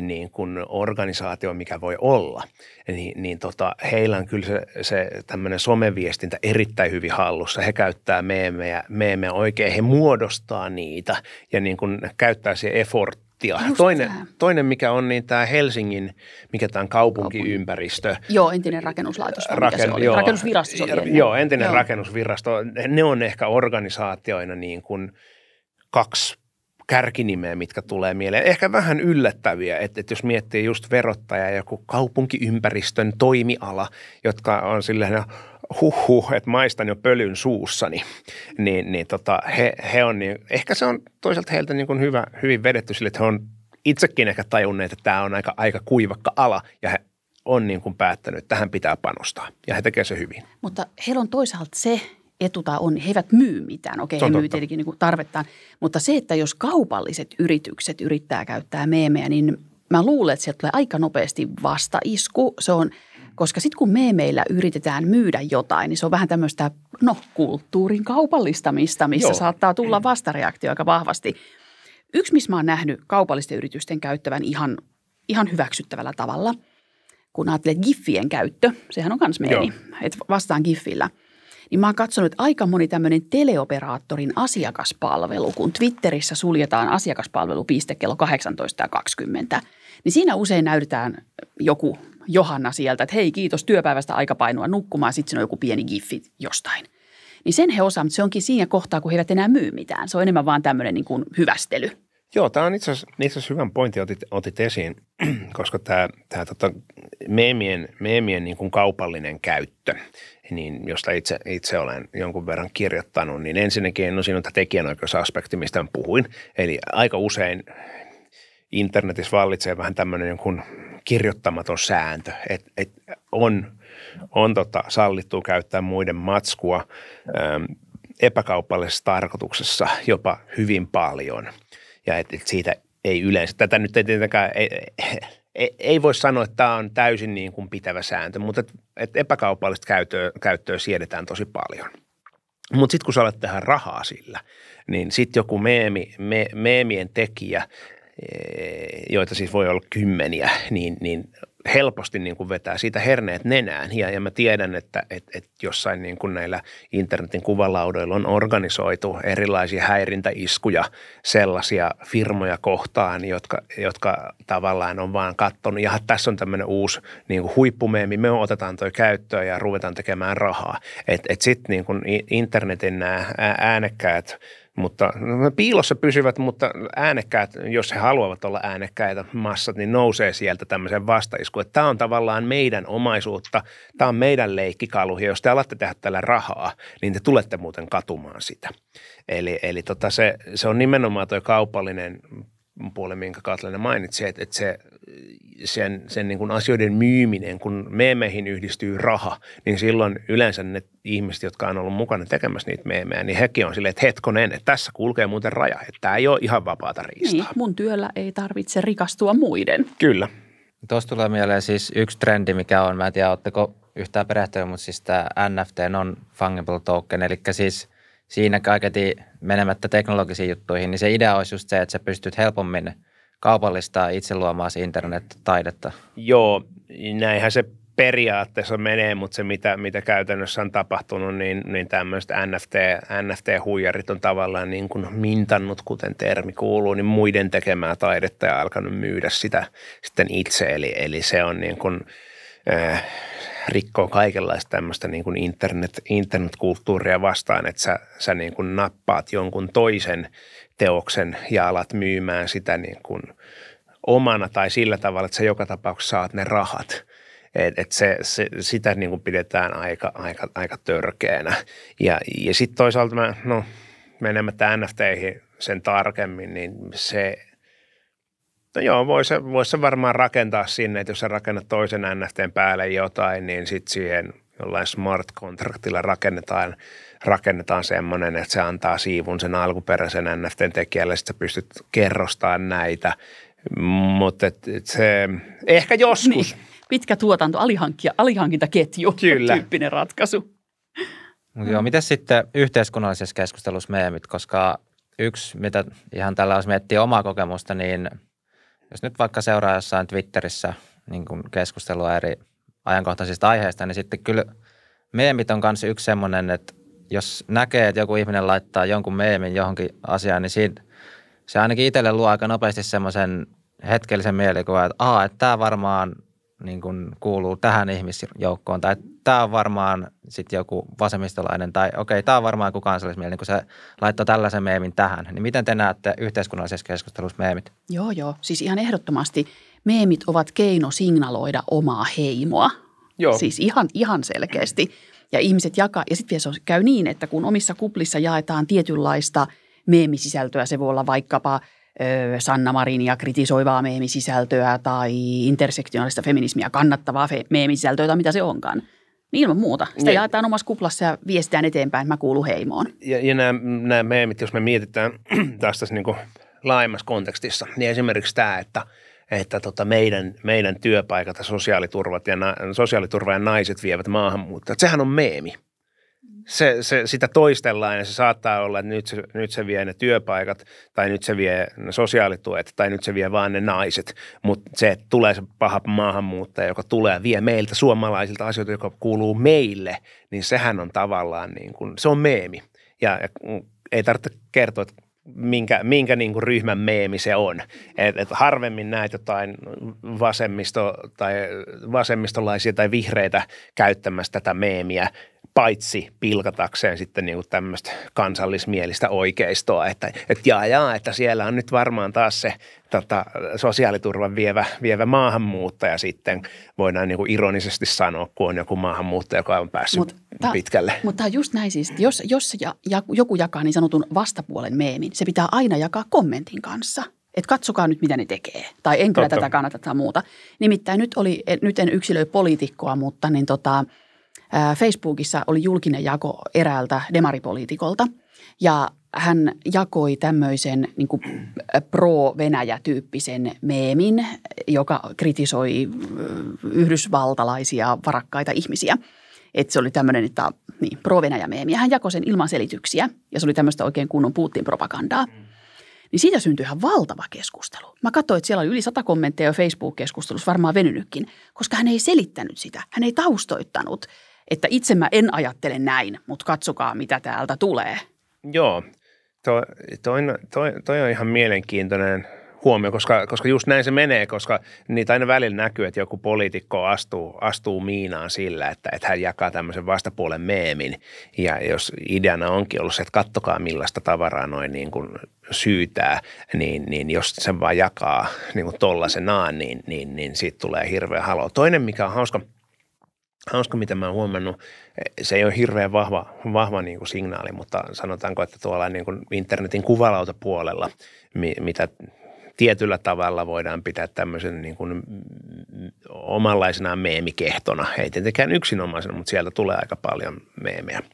niin kuin organisaatio, mikä voi olla, niin, niin tota, heillä on kyllä se, se tämmöinen someviestintä erittäin hyvin hallussa. He käyttää meemejä, meemejä oikein, he muodostaa niitä ja niin kuin käyttää siihen effort lattia. toinen, toinen, mikä on, niin tämä Helsingin, mikä tämä kaupunkiympäristö. Kaupunki. Joo, entinen rakennuslaitos. Raken, joo, rakennusvirasto. Se oli joo, entinen joo. rakennusvirasto. Ne on ehkä organisaatioina niin kuin kaksi kärkinimeä, mitkä tulee mieleen. Ehkä vähän yllättäviä, että, että jos miettii just verottaja ja joku kaupunkiympäristön toimiala, jotka on silleen no, – huhu, että maistan jo pölyn suussani, niin, niin tota, he, he on niin, ehkä se on toisaalta heiltä niin kuin hyvä, hyvin vedetty sille, että he on itsekin ehkä tajunneet, että tämä on aika, aika kuivakka ala ja he on niin kuin päättänyt, että tähän pitää panostaa ja he tekevät se hyvin. Mutta heillä on toisaalta se etu tai on, he eivät myy mitään. Okei, he myy tietenkin niin tarvettaan, mutta se, että jos kaupalliset yritykset yrittää käyttää meemejä, niin mä luulen, että sieltä tulee aika nopeasti vastaisku. Se on – koska sitten kun me meillä yritetään myydä jotain, niin se on vähän tämmöistä, no, kulttuurin kaupallistamista, missä Joo. saattaa tulla vastareaktio aika vahvasti. Yksi, missä mä oon nähnyt kaupallisten yritysten käyttävän ihan, ihan hyväksyttävällä tavalla, kun ajattelet giffien käyttö, sehän on kans meini, että vastaan giffillä – niin mä oon katsonut, että aika moni tämmöinen teleoperaattorin asiakaspalvelu, kun Twitterissä suljetaan asiakaspalvelupiste kello 18.20, niin siinä usein näytetään joku Johanna sieltä, että hei kiitos työpäivästä aikapainua nukkumaan, sitten siinä on joku pieni giffi jostain. Niin sen he osaa, mutta se onkin siinä kohtaa, kun he eivät enää myy mitään. Se on enemmän vaan tämmöinen niin kuin hyvästely. Joo, tämä on itse asiassa hyvän pointin otit, otit esiin, koska tämä, tämä tota, meemien, meemien niin kuin kaupallinen käyttö, niin josta itse, itse olen jonkun verran kirjoittanut, niin ensinnäkin no siinä on tämä tekijänoikeusaspekti, mistä puhuin. Eli aika usein internetissä vallitsee vähän tämmöinen jonkun kirjoittamaton sääntö, että et on, on tota sallittu käyttää muiden matskua ö, ähm, epäkaupallisessa tarkoituksessa jopa hyvin paljon. Ja et, et siitä ei yleensä, tätä nyt ei tietenkään, ei, ei, ei voi sanoa, että tämä on täysin niin kuin pitävä sääntö, mutta et, et epäkaupallista käyttöä, käyttöä siedetään tosi paljon. Mutta sitten kun sä alat tehdä rahaa sillä, niin sitten joku meemi, me, meemien tekijä – Eh, joita siis voi olla kymmeniä, niin, niin helposti niin kuin vetää siitä herneet nenään. Ja, ja mä tiedän, että et, et jossain niin kuin näillä internetin kuvalaudoilla on organisoitu erilaisia häirintäiskuja sellaisia firmoja kohtaan, jotka, jotka tavallaan on vaan kattonut. ja tässä on tämmöinen uusi niin kuin huippumeemi, me otetaan toi käyttöön ja ruvetaan tekemään rahaa. Että et, sitten niin kuin internetin nämä äänekkäät – mutta no, piilossa pysyvät, mutta äänekkäät, jos he haluavat olla äänekkäitä massat, niin nousee sieltä tämmöisen vastaiskuun. Että tämä on tavallaan meidän omaisuutta, tämä on meidän leikkikalu ja jos te alatte tehdä tällä rahaa, niin te tulette muuten katumaan sitä. Eli, eli tota se, se on nimenomaan tuo kaupallinen puolen, minkä Katlina mainitsi, että, että se, sen, sen niin kuin asioiden myyminen, kun meemeihin yhdistyy raha, niin silloin yleensä ne ihmiset, jotka on ollut mukana tekemässä niitä meemejä, niin hekin on silleen, että hetkonen, että tässä kulkee muuten raja, että tämä ei ole ihan vapaata riistaa. Niin, mun työllä ei tarvitse rikastua muiden. Kyllä. Tuosta tulee mieleen siis yksi trendi, mikä on, mä en tiedä, oletteko yhtään perehtynyt, mutta siis tämä NFT, non-fungible token, eli siis – siinä kaiketi menemättä teknologisiin juttuihin, niin se idea olisi just se, että sä pystyt helpommin kaupallistaa itse luomaan internet-taidetta. Joo, näinhän se periaatteessa menee, mutta se mitä, mitä käytännössä on tapahtunut, niin, niin tämmöiset NFT, NFT-huijarit on tavallaan niin kuin mintannut, kuten termi kuuluu, niin muiden tekemää taidetta ja alkanut myydä sitä sitten itse. Eli, eli se on niin kuin – Äh, rikkoo kaikenlaista tämmöistä niin kuin internet, internetkulttuuria vastaan, että sä, sä niin kuin nappaat jonkun toisen teoksen ja alat myymään sitä niin kuin omana tai sillä tavalla, että sä joka tapauksessa saat ne rahat. Et, et se, se, sitä niin kuin pidetään aika, aika, aika törkeänä. Ja, ja sitten toisaalta mä, no menemättä NFTihin sen tarkemmin, niin se No joo, voisi vois varmaan rakentaa sinne, että jos sä rakennat toisen NFTn päälle jotain, niin sitten siihen jollain smart contractilla rakennetaan, rakennetaan semmoinen, että se antaa siivun sen alkuperäisen NFTn tekijälle, että sä pystyt kerrostamaan näitä. Mutta se ehkä joskus. Niin. Pitkä tuotanto, alihankkia, alihankintaketju Kyllä. tyyppinen ratkaisu. Mm. joo, mitä sitten yhteiskunnallisessa keskustelussa meemit, koska yksi, mitä ihan tällä jos miettii omaa kokemusta, niin – jos nyt vaikka seuraa jossain Twitterissä niin kuin keskustelua eri ajankohtaisista aiheista, niin sitten kyllä meemit on myös yksi semmoinen, että jos näkee, että joku ihminen laittaa jonkun meemin johonkin asiaan, niin siinä, se ainakin itselle luo aika nopeasti semmoisen hetkellisen mielikuvan, että että tämä varmaan – niin kuin kuuluu tähän ihmisjoukkoon tai tämä on varmaan sitten joku vasemmistolainen tai okei, okay, tämä on varmaan joku niin kun se laittaa tällaisen meemin tähän. Niin miten te näette yhteiskunnallisessa keskustelussa meemit? Joo, joo. Siis ihan ehdottomasti meemit ovat keino signaloida omaa heimoa. Joo. Siis ihan, ihan selkeästi. Ja ihmiset jakaa. Ja sitten vielä se käy niin, että kun omissa kuplissa jaetaan tietynlaista meemisisältöä, se voi olla vaikkapa – Sanna Marinia kritisoivaa meemisisältöä tai intersektionaalista feminismiä kannattavaa fe- meemisisältöä tai mitä se onkaan. Niin ilman muuta. Sitä niin. jaetaan omassa kuplassa ja viestitään eteenpäin, mä kuulun heimoon. Ja, ja nämä, nämä meemit, jos me mietitään tässä niin laajemmassa kontekstissa, niin esimerkiksi tämä, että, että tota meidän, meidän työpaikat ja sosiaaliturvat ja, na, sosiaaliturva ja naiset vievät maahanmuuttajat, sehän on meemi se, se, sitä toistellaan ja se saattaa olla, että nyt se, nyt se vie ne työpaikat tai nyt se vie ne sosiaalituet tai nyt se vie vaan ne naiset. Mutta se, että tulee se paha maahanmuuttaja, joka tulee vie meiltä suomalaisilta asioita, joka kuuluu meille, niin sehän on tavallaan niin kuin, se on meemi. Ja, ja ei tarvitse kertoa, että minkä, minkä niin kuin ryhmän meemi se on. Et, et harvemmin näet jotain vasemmisto tai vasemmistolaisia tai vihreitä käyttämässä tätä meemiä paitsi pilkatakseen sitten niin kuin tämmöistä kansallismielistä oikeistoa, että, että jaa, jaa, että siellä on nyt varmaan taas se tota, sosiaaliturvan vievä, vievä maahanmuuttaja sitten, voidaan niin kuin ironisesti sanoa, kun on joku maahanmuuttaja, joka on päässyt Mut ta, pitkälle. Mutta tämä just näin siis, jos, jos ja, ja, joku jakaa niin sanotun vastapuolen meemin, se pitää aina jakaa kommentin kanssa – että katsokaa nyt, mitä ne tekee. Tai en kyllä Totta. tätä kannata tai muuta. Nimittäin nyt oli, nyt en yksilöi poliitikkoa, mutta niin tota, Facebookissa oli julkinen jako eräältä demaripoliitikolta ja hän jakoi tämmöisen niin kuin pro-Venäjä-tyyppisen meemin, joka kritisoi yhdysvaltalaisia varakkaita ihmisiä. Että se oli tämmöinen, että niin, pro-Venäjä-meemi. Ja hän jakoi sen ilman selityksiä ja se oli tämmöistä oikein kunnon Putin-propagandaa. Niin siitä syntyi ihan valtava keskustelu. Mä katsoin, että siellä oli yli sata kommenttia jo Facebook-keskustelussa, varmaan venynytkin, koska hän ei selittänyt sitä. Hän ei taustoittanut – että itse mä en ajattele näin, mutta katsokaa mitä täältä tulee. Joo, toi, toi, toi, toi on ihan mielenkiintoinen huomio, koska, koska just näin se menee, koska niitä aina välillä näkyy, että joku poliitikko astuu, astuu miinaan sillä, että, että hän jakaa tämmöisen vastapuolen meemin. Ja jos ideana onkin ollut se, että kattokaa millaista tavaraa noin niin kuin syytää, niin, niin jos sen vaan jakaa niin kuin tollasenaan, niin, niin, niin siitä tulee hirveä halo. Toinen, mikä on hauska – hauska, mitä mä oon huomannut, se ei ole hirveän vahva, vahva niin kuin signaali, mutta sanotaanko, että tuolla niin kuin internetin kuvalautapuolella, mitä tietyllä tavalla voidaan pitää tämmöisen niin kuin omanlaisena meemikehtona. Ei tietenkään yksinomaisena, mutta sieltä tulee aika paljon meemejä –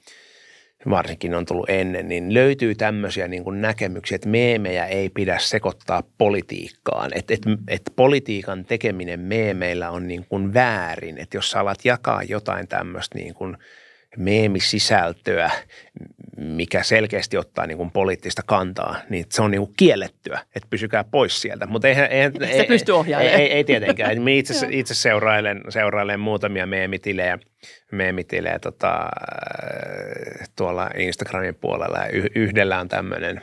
varsinkin on tullut ennen, niin löytyy tämmöisiä niin kuin näkemyksiä, että meemejä ei pidä sekoittaa politiikkaan. Että et, et politiikan tekeminen meemeillä on niin kuin väärin. Että jos sä alat jakaa jotain tämmöistä niin kuin meemisisältöä, mikä selkeästi ottaa niin kuin poliittista kantaa, niin se on niin kuin kiellettyä, että pysykää pois sieltä. Mutta eihän, eihän, ei, ei, pysty ei, ei, ei tietenkään. Minä itse, itse seurailen, seurailen muutamia meemitilejä, meemitilejä tota, äh, tuolla Instagramin puolella ja yhdellä on tämmöinen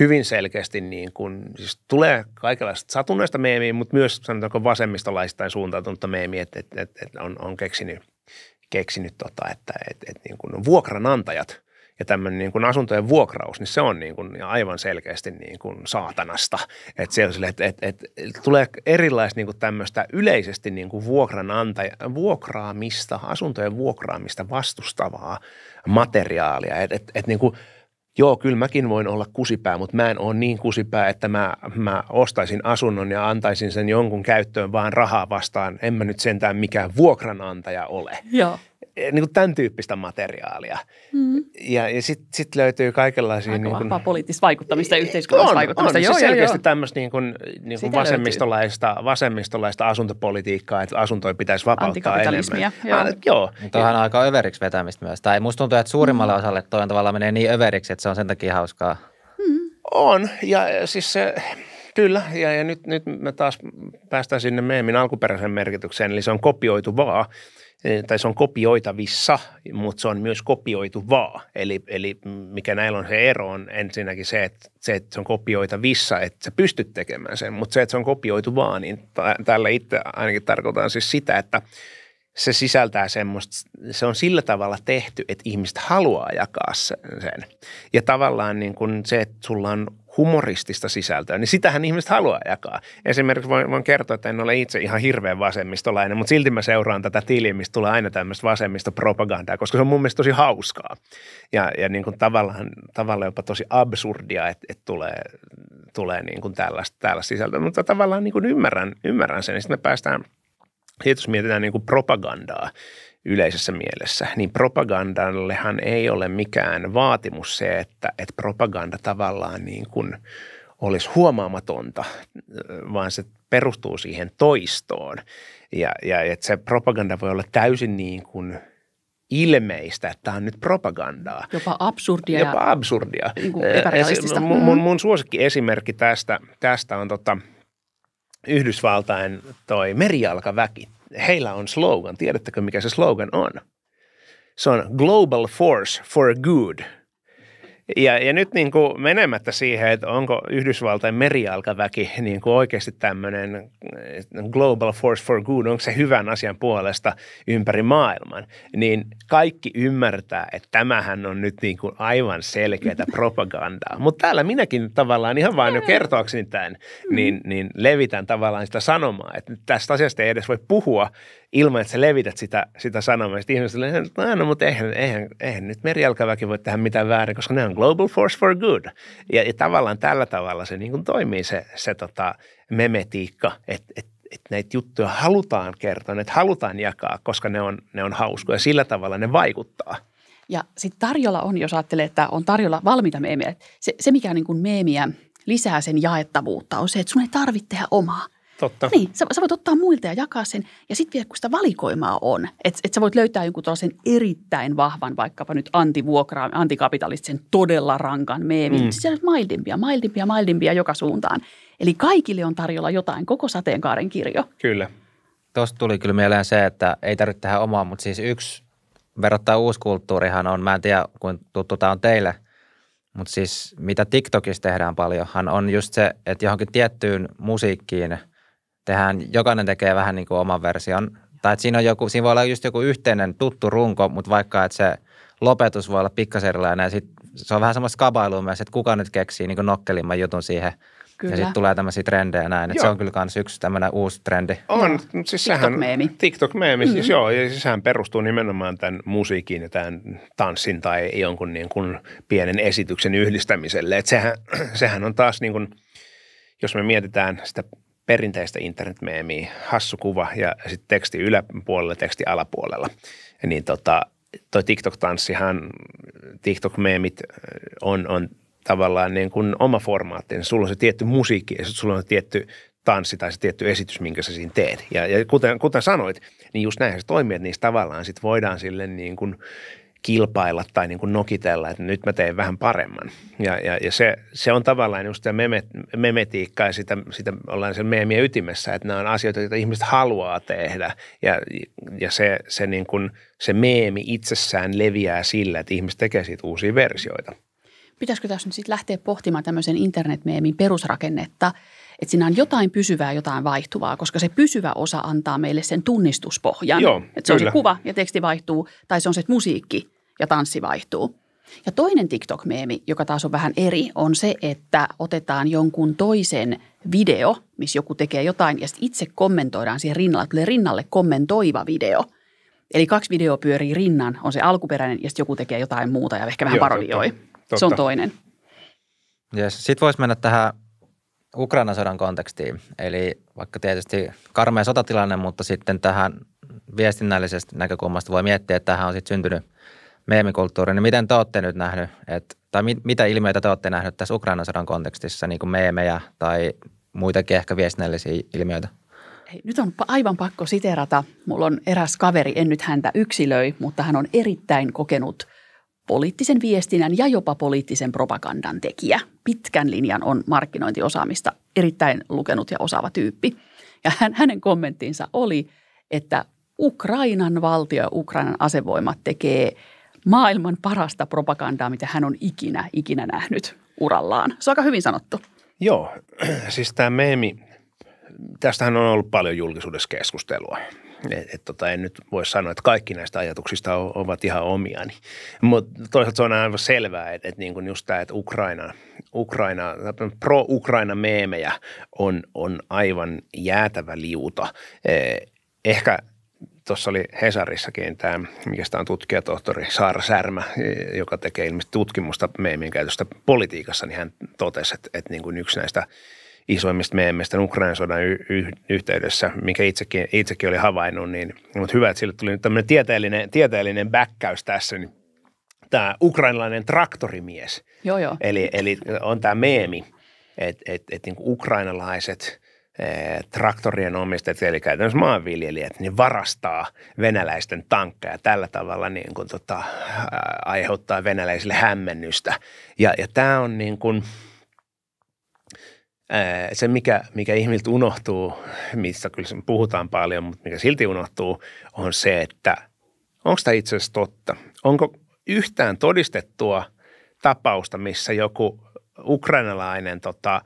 hyvin selkeästi niin kuin, siis tulee kaikenlaista satunnaista meemiä, mutta myös sanotaanko tai suuntautunutta meemiä, että, että, että, on, on keksinyt, keksinyt tota, että, että, että niin kuin vuokranantajat – ja tämmöinen niin kuin asuntojen vuokraus, niin se on niin kuin aivan selkeästi niin kuin saatanasta. Että se on sille, että, että, että tulee erilaista niin kuin tämmöistä yleisesti niin kuin vuokranantaja, vuokraamista, asuntojen vuokraamista vastustavaa materiaalia. Että et, et niin kuin joo, kyllä mäkin voin olla kusipää, mutta mä en ole niin kusipää, että mä, mä ostaisin asunnon ja antaisin sen jonkun käyttöön vaan rahaa vastaan. En mä nyt sentään mikään vuokranantaja ole. Joo. Eh, niin kuin tämän tyyppistä materiaalia. Mm. Ja, ja sitten sit löytyy kaikenlaisia... Aika niin kuin, poliittista vaikuttamista ja eh, yhteiskunnallista vaikuttamista. On, joo, siis joo, selkeästi joo. tämmöistä niin kuin, niin kuin vasemmistolaista, vasemmistolaista asuntopolitiikkaa, että asuntoja pitäisi vapauttaa enemmän. Joo. Ah, joo. Tuohan on aika överiksi vetämistä myös. Tai musta tuntuu, että suurimmalle mm. osalle toinen tavallaan menee niin överiksi, että se on sen takia hauskaa. Mm. On, ja siis se... Kyllä, ja, ja nyt, nyt me taas päästään sinne meemin alkuperäisen merkitykseen, eli se on kopioitu vaan – Eh, tai se on kopioitavissa, mutta se on myös kopioitu vaan. Eli, eli mikä näillä on se ero on ensinnäkin se, että se, että se on kopioitavissa, että sä pystyt tekemään sen, mutta se, että se on kopioitu vaan, niin tällä itse ainakin tarkoitan siis sitä, että se sisältää semmoista, se on sillä tavalla tehty, että ihmiset haluaa jakaa sen. Ja tavallaan niin kuin se, että sulla on humoristista sisältöä, niin sitähän ihmiset haluaa jakaa. Esimerkiksi voin, voin kertoa, että en ole itse ihan hirveän vasemmistolainen, mutta silti mä seuraan tätä tiliä, mistä tulee aina tämmöistä vasemmista propagandaa, koska se on mun mielestä tosi hauskaa. Ja, ja niin kuin tavallaan, tavallaan jopa tosi absurdia, että, että tulee, tulee niin kuin tällaista, tällaista sisältöä. Mutta tavallaan niin kuin ymmärrän, ymmärrän sen, niin sitten me päästään – sitten jos mietitään niin kuin propagandaa yleisessä mielessä, niin propagandallehan ei ole mikään vaatimus se, että, että propaganda tavallaan niin kuin olisi huomaamatonta, vaan se perustuu siihen toistoon. Ja, ja että se propaganda voi olla täysin niin kuin ilmeistä, että tämä on nyt propagandaa. Jopa absurdia. Jopa absurdia. Niin mun, mun, mm-hmm. mun suosikki esimerkki tästä, tästä on tota – Yhdysvaltain toi merijalkaväki, heillä on slogan. Tiedättekö, mikä se slogan on? Se on Global Force for Good – ja, ja nyt niin kuin menemättä siihen, että onko Yhdysvaltain merialkaväki niin kuin oikeasti tämmöinen eh, global force for good, onko se hyvän asian puolesta ympäri maailman, niin kaikki ymmärtää, että tämähän on nyt niin kuin aivan selkeätä propagandaa. Mutta täällä minäkin tavallaan ihan vain jo mm. kertoakseni tämän, niin, mm. niin levitän tavallaan sitä sanomaa, että tästä asiasta ei edes voi puhua, ilman, että sä levität sitä, sitä sanomaa. Sitten ihmiset että no, no mutta eihän, eihän, eihän nyt merijalkaväki voi tehdä mitään väärin, koska ne on global force for good. Ja, ja tavallaan tällä tavalla se niin kuin toimii se, se tota, memetiikka, että et, et näitä juttuja halutaan kertoa, että halutaan jakaa, koska ne on, ne on hauskoja. Sillä tavalla ne vaikuttaa. Ja sitten tarjolla on, jos ajattelee, että on tarjolla valmiita meemiä. Se, se mikä on niin kuin meemiä lisää sen jaettavuutta, on se, että sun ei tarvitse tehdä omaa. Totta. Niin, sä, sä voit ottaa muilta ja jakaa sen. Ja sitten vielä, kun sitä valikoimaa on, että et sä voit löytää jonkun tuollaisen erittäin vahvan, vaikkapa nyt antivuokraan, antikapitalistisen todella rankan meemin. Mm. Siis on maildimpia, maildimpia, maildimpia joka suuntaan. Eli kaikille on tarjolla jotain, koko sateenkaaren kirjo. Kyllä. Tuosta tuli kyllä mieleen se, että ei tarvitse tehdä omaa, mutta siis yksi verrattuna uusi kulttuurihan on, mä en tiedä kuinka tuttu tämä on teille – mutta siis mitä TikTokissa tehdään paljon, on just se, että johonkin tiettyyn musiikkiin – tehdään, jokainen tekee vähän niin kuin oman version. Tai että siinä, on joku, siinä voi olla just joku yhteinen tuttu runko, mutta vaikka että se lopetus voi olla pikkasen erilainen. Ja sit se on vähän semmoista kabailua myös, että kuka nyt keksii niin nokkelimman jutun siihen. Kyllä. Ja sitten tulee tämmöisiä trendejä näin. Että se on kyllä myös yksi tämmöinen uusi trendi. On. Siis TikTok-meemi. TikTok-meemi, siis mm-hmm. siis joo. Ja siis sehän perustuu nimenomaan tämän musiikin ja tämän tanssin tai jonkun niin kuin pienen esityksen yhdistämiselle. Että sehän, sehän on taas niin kuin – jos me mietitään sitä perinteistä internetmeemiä, hassu kuva ja sitten teksti yläpuolella, teksti alapuolella. Ja niin tota, toi TikTok-tanssihan, TikTok-meemit äh, on, on tavallaan niin kuin oma formaatti. Niin sulla on se tietty musiikki ja sulla on se tietty tanssi tai se tietty esitys, minkä sä siinä teet. Ja, ja kuten, kuten sanoit, niin just näinhän se toimii, että niistä tavallaan sit voidaan sille niin kuin – kilpailla tai niin kuin nokitella, että nyt mä teen vähän paremman. Ja, ja, ja se, se, on tavallaan just sitä memet, memetiikkaa ja sitä, sitä ollaan sen meemien ytimessä, että nämä on asioita, joita ihmiset haluaa tehdä ja, ja se, se, niin kuin, se meemi itsessään leviää sillä, että ihmiset tekee siitä uusia versioita. Pitäisikö tässä nyt sitten lähteä pohtimaan tämmöisen internetmeemin perusrakennetta, että siinä on jotain pysyvää, jotain vaihtuvaa, koska se pysyvä osa antaa meille sen tunnistuspohjan. Joo, että se kyllä. on se kuva ja teksti vaihtuu, tai se on se musiikki, ja tanssi vaihtuu. Ja toinen TikTok-meemi, joka taas on vähän eri, on se, että otetaan jonkun toisen video, missä joku tekee jotain ja sitten itse kommentoidaan siihen rinnalle. Tulee rinnalle kommentoiva video. Eli kaksi videoa pyörii rinnan, on se alkuperäinen ja sitten joku tekee jotain muuta ja ehkä vähän Joo, parodioi. Totta, totta. Se on toinen. Yes. Sitten voisi mennä tähän Ukrainan sodan kontekstiin. Eli vaikka tietysti karmea sotatilanne, mutta sitten tähän viestinnällisestä näkökulmasta voi miettiä, että tähän on sitten syntynyt meemikulttuuri, niin miten te olette nyt nähnyt, että, tai mit, mitä ilmiöitä te olette nähnyt tässä Ukrainan sodan kontekstissa, niin kuin meemejä tai muitakin ehkä viestinnällisiä ilmiöitä? Hei, nyt on aivan pakko siterata. Mulla on eräs kaveri, en nyt häntä yksilöi, mutta hän on erittäin kokenut poliittisen viestinnän ja jopa poliittisen propagandan tekijä. Pitkän linjan on markkinointiosaamista erittäin lukenut ja osaava tyyppi. Ja hän, hänen kommenttinsa oli, että Ukrainan valtio ja Ukrainan asevoimat tekee – maailman parasta propagandaa, mitä hän on ikinä, ikinä nähnyt urallaan. Se on aika hyvin sanottu. Joo, siis tämä meemi, tästähän on ollut paljon julkisuudessa keskustelua. Et, et tota, en nyt voi sanoa, että kaikki näistä ajatuksista o, ovat ihan omiani. Mutta toisaalta se on aivan selvää, että et niinku just tämä, että Ukraina, Ukraina, pro-Ukraina meemejä on, on aivan jäätävä liuta. Eh, ehkä – tuossa oli Hesarissakin tämä, mikä sitä on tutkijatohtori Saara Särmä, e, joka tekee ilmeisesti tutkimusta meemien käytöstä politiikassa, niin hän totesi, että, että niin kuin yksi näistä isoimmista meemistä Ukrainan sodan y- y- yhteydessä, mikä itsekin, itsekin oli havainnut, niin, mutta hyvä, että sille tuli nyt tämmöinen tieteellinen, tieteellinen bäkkäys tässä, niin tämä ukrainalainen traktorimies. Joo, joo. Eli, eli on tämä meemi, että et, et, niin kuin ukrainalaiset – Eh, traktorien omistajat, eli käytännössä maanviljelijät, niin varastaa venäläisten tankkeja tällä tavalla niin kuin tota, aiheuttaa venäläisille hämmennystä. Ja, ja tämä on niin kuin, se, mikä, mikä ihmiltä unohtuu, mistä kyllä puhutaan paljon, mutta mikä silti unohtuu, on se, että onko tämä itse asiassa totta? Onko yhtään todistettua tapausta, missä joku ukrainalainen tota,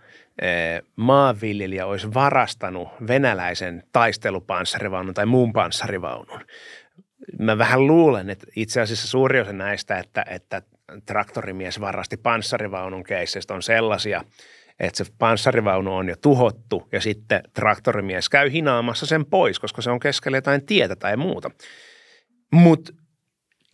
maanviljelijä olisi varastanut venäläisen taistelupanssarivaunun tai muun panssarivaunun. Mä vähän luulen, että itse asiassa suuri osa näistä, että, että traktorimies varasti panssarivaunun keisseistä on sellaisia, että se panssarivaunu on jo tuhottu ja sitten traktorimies käy hinaamassa sen pois, koska se on keskellä jotain tietä tai muuta. Mutta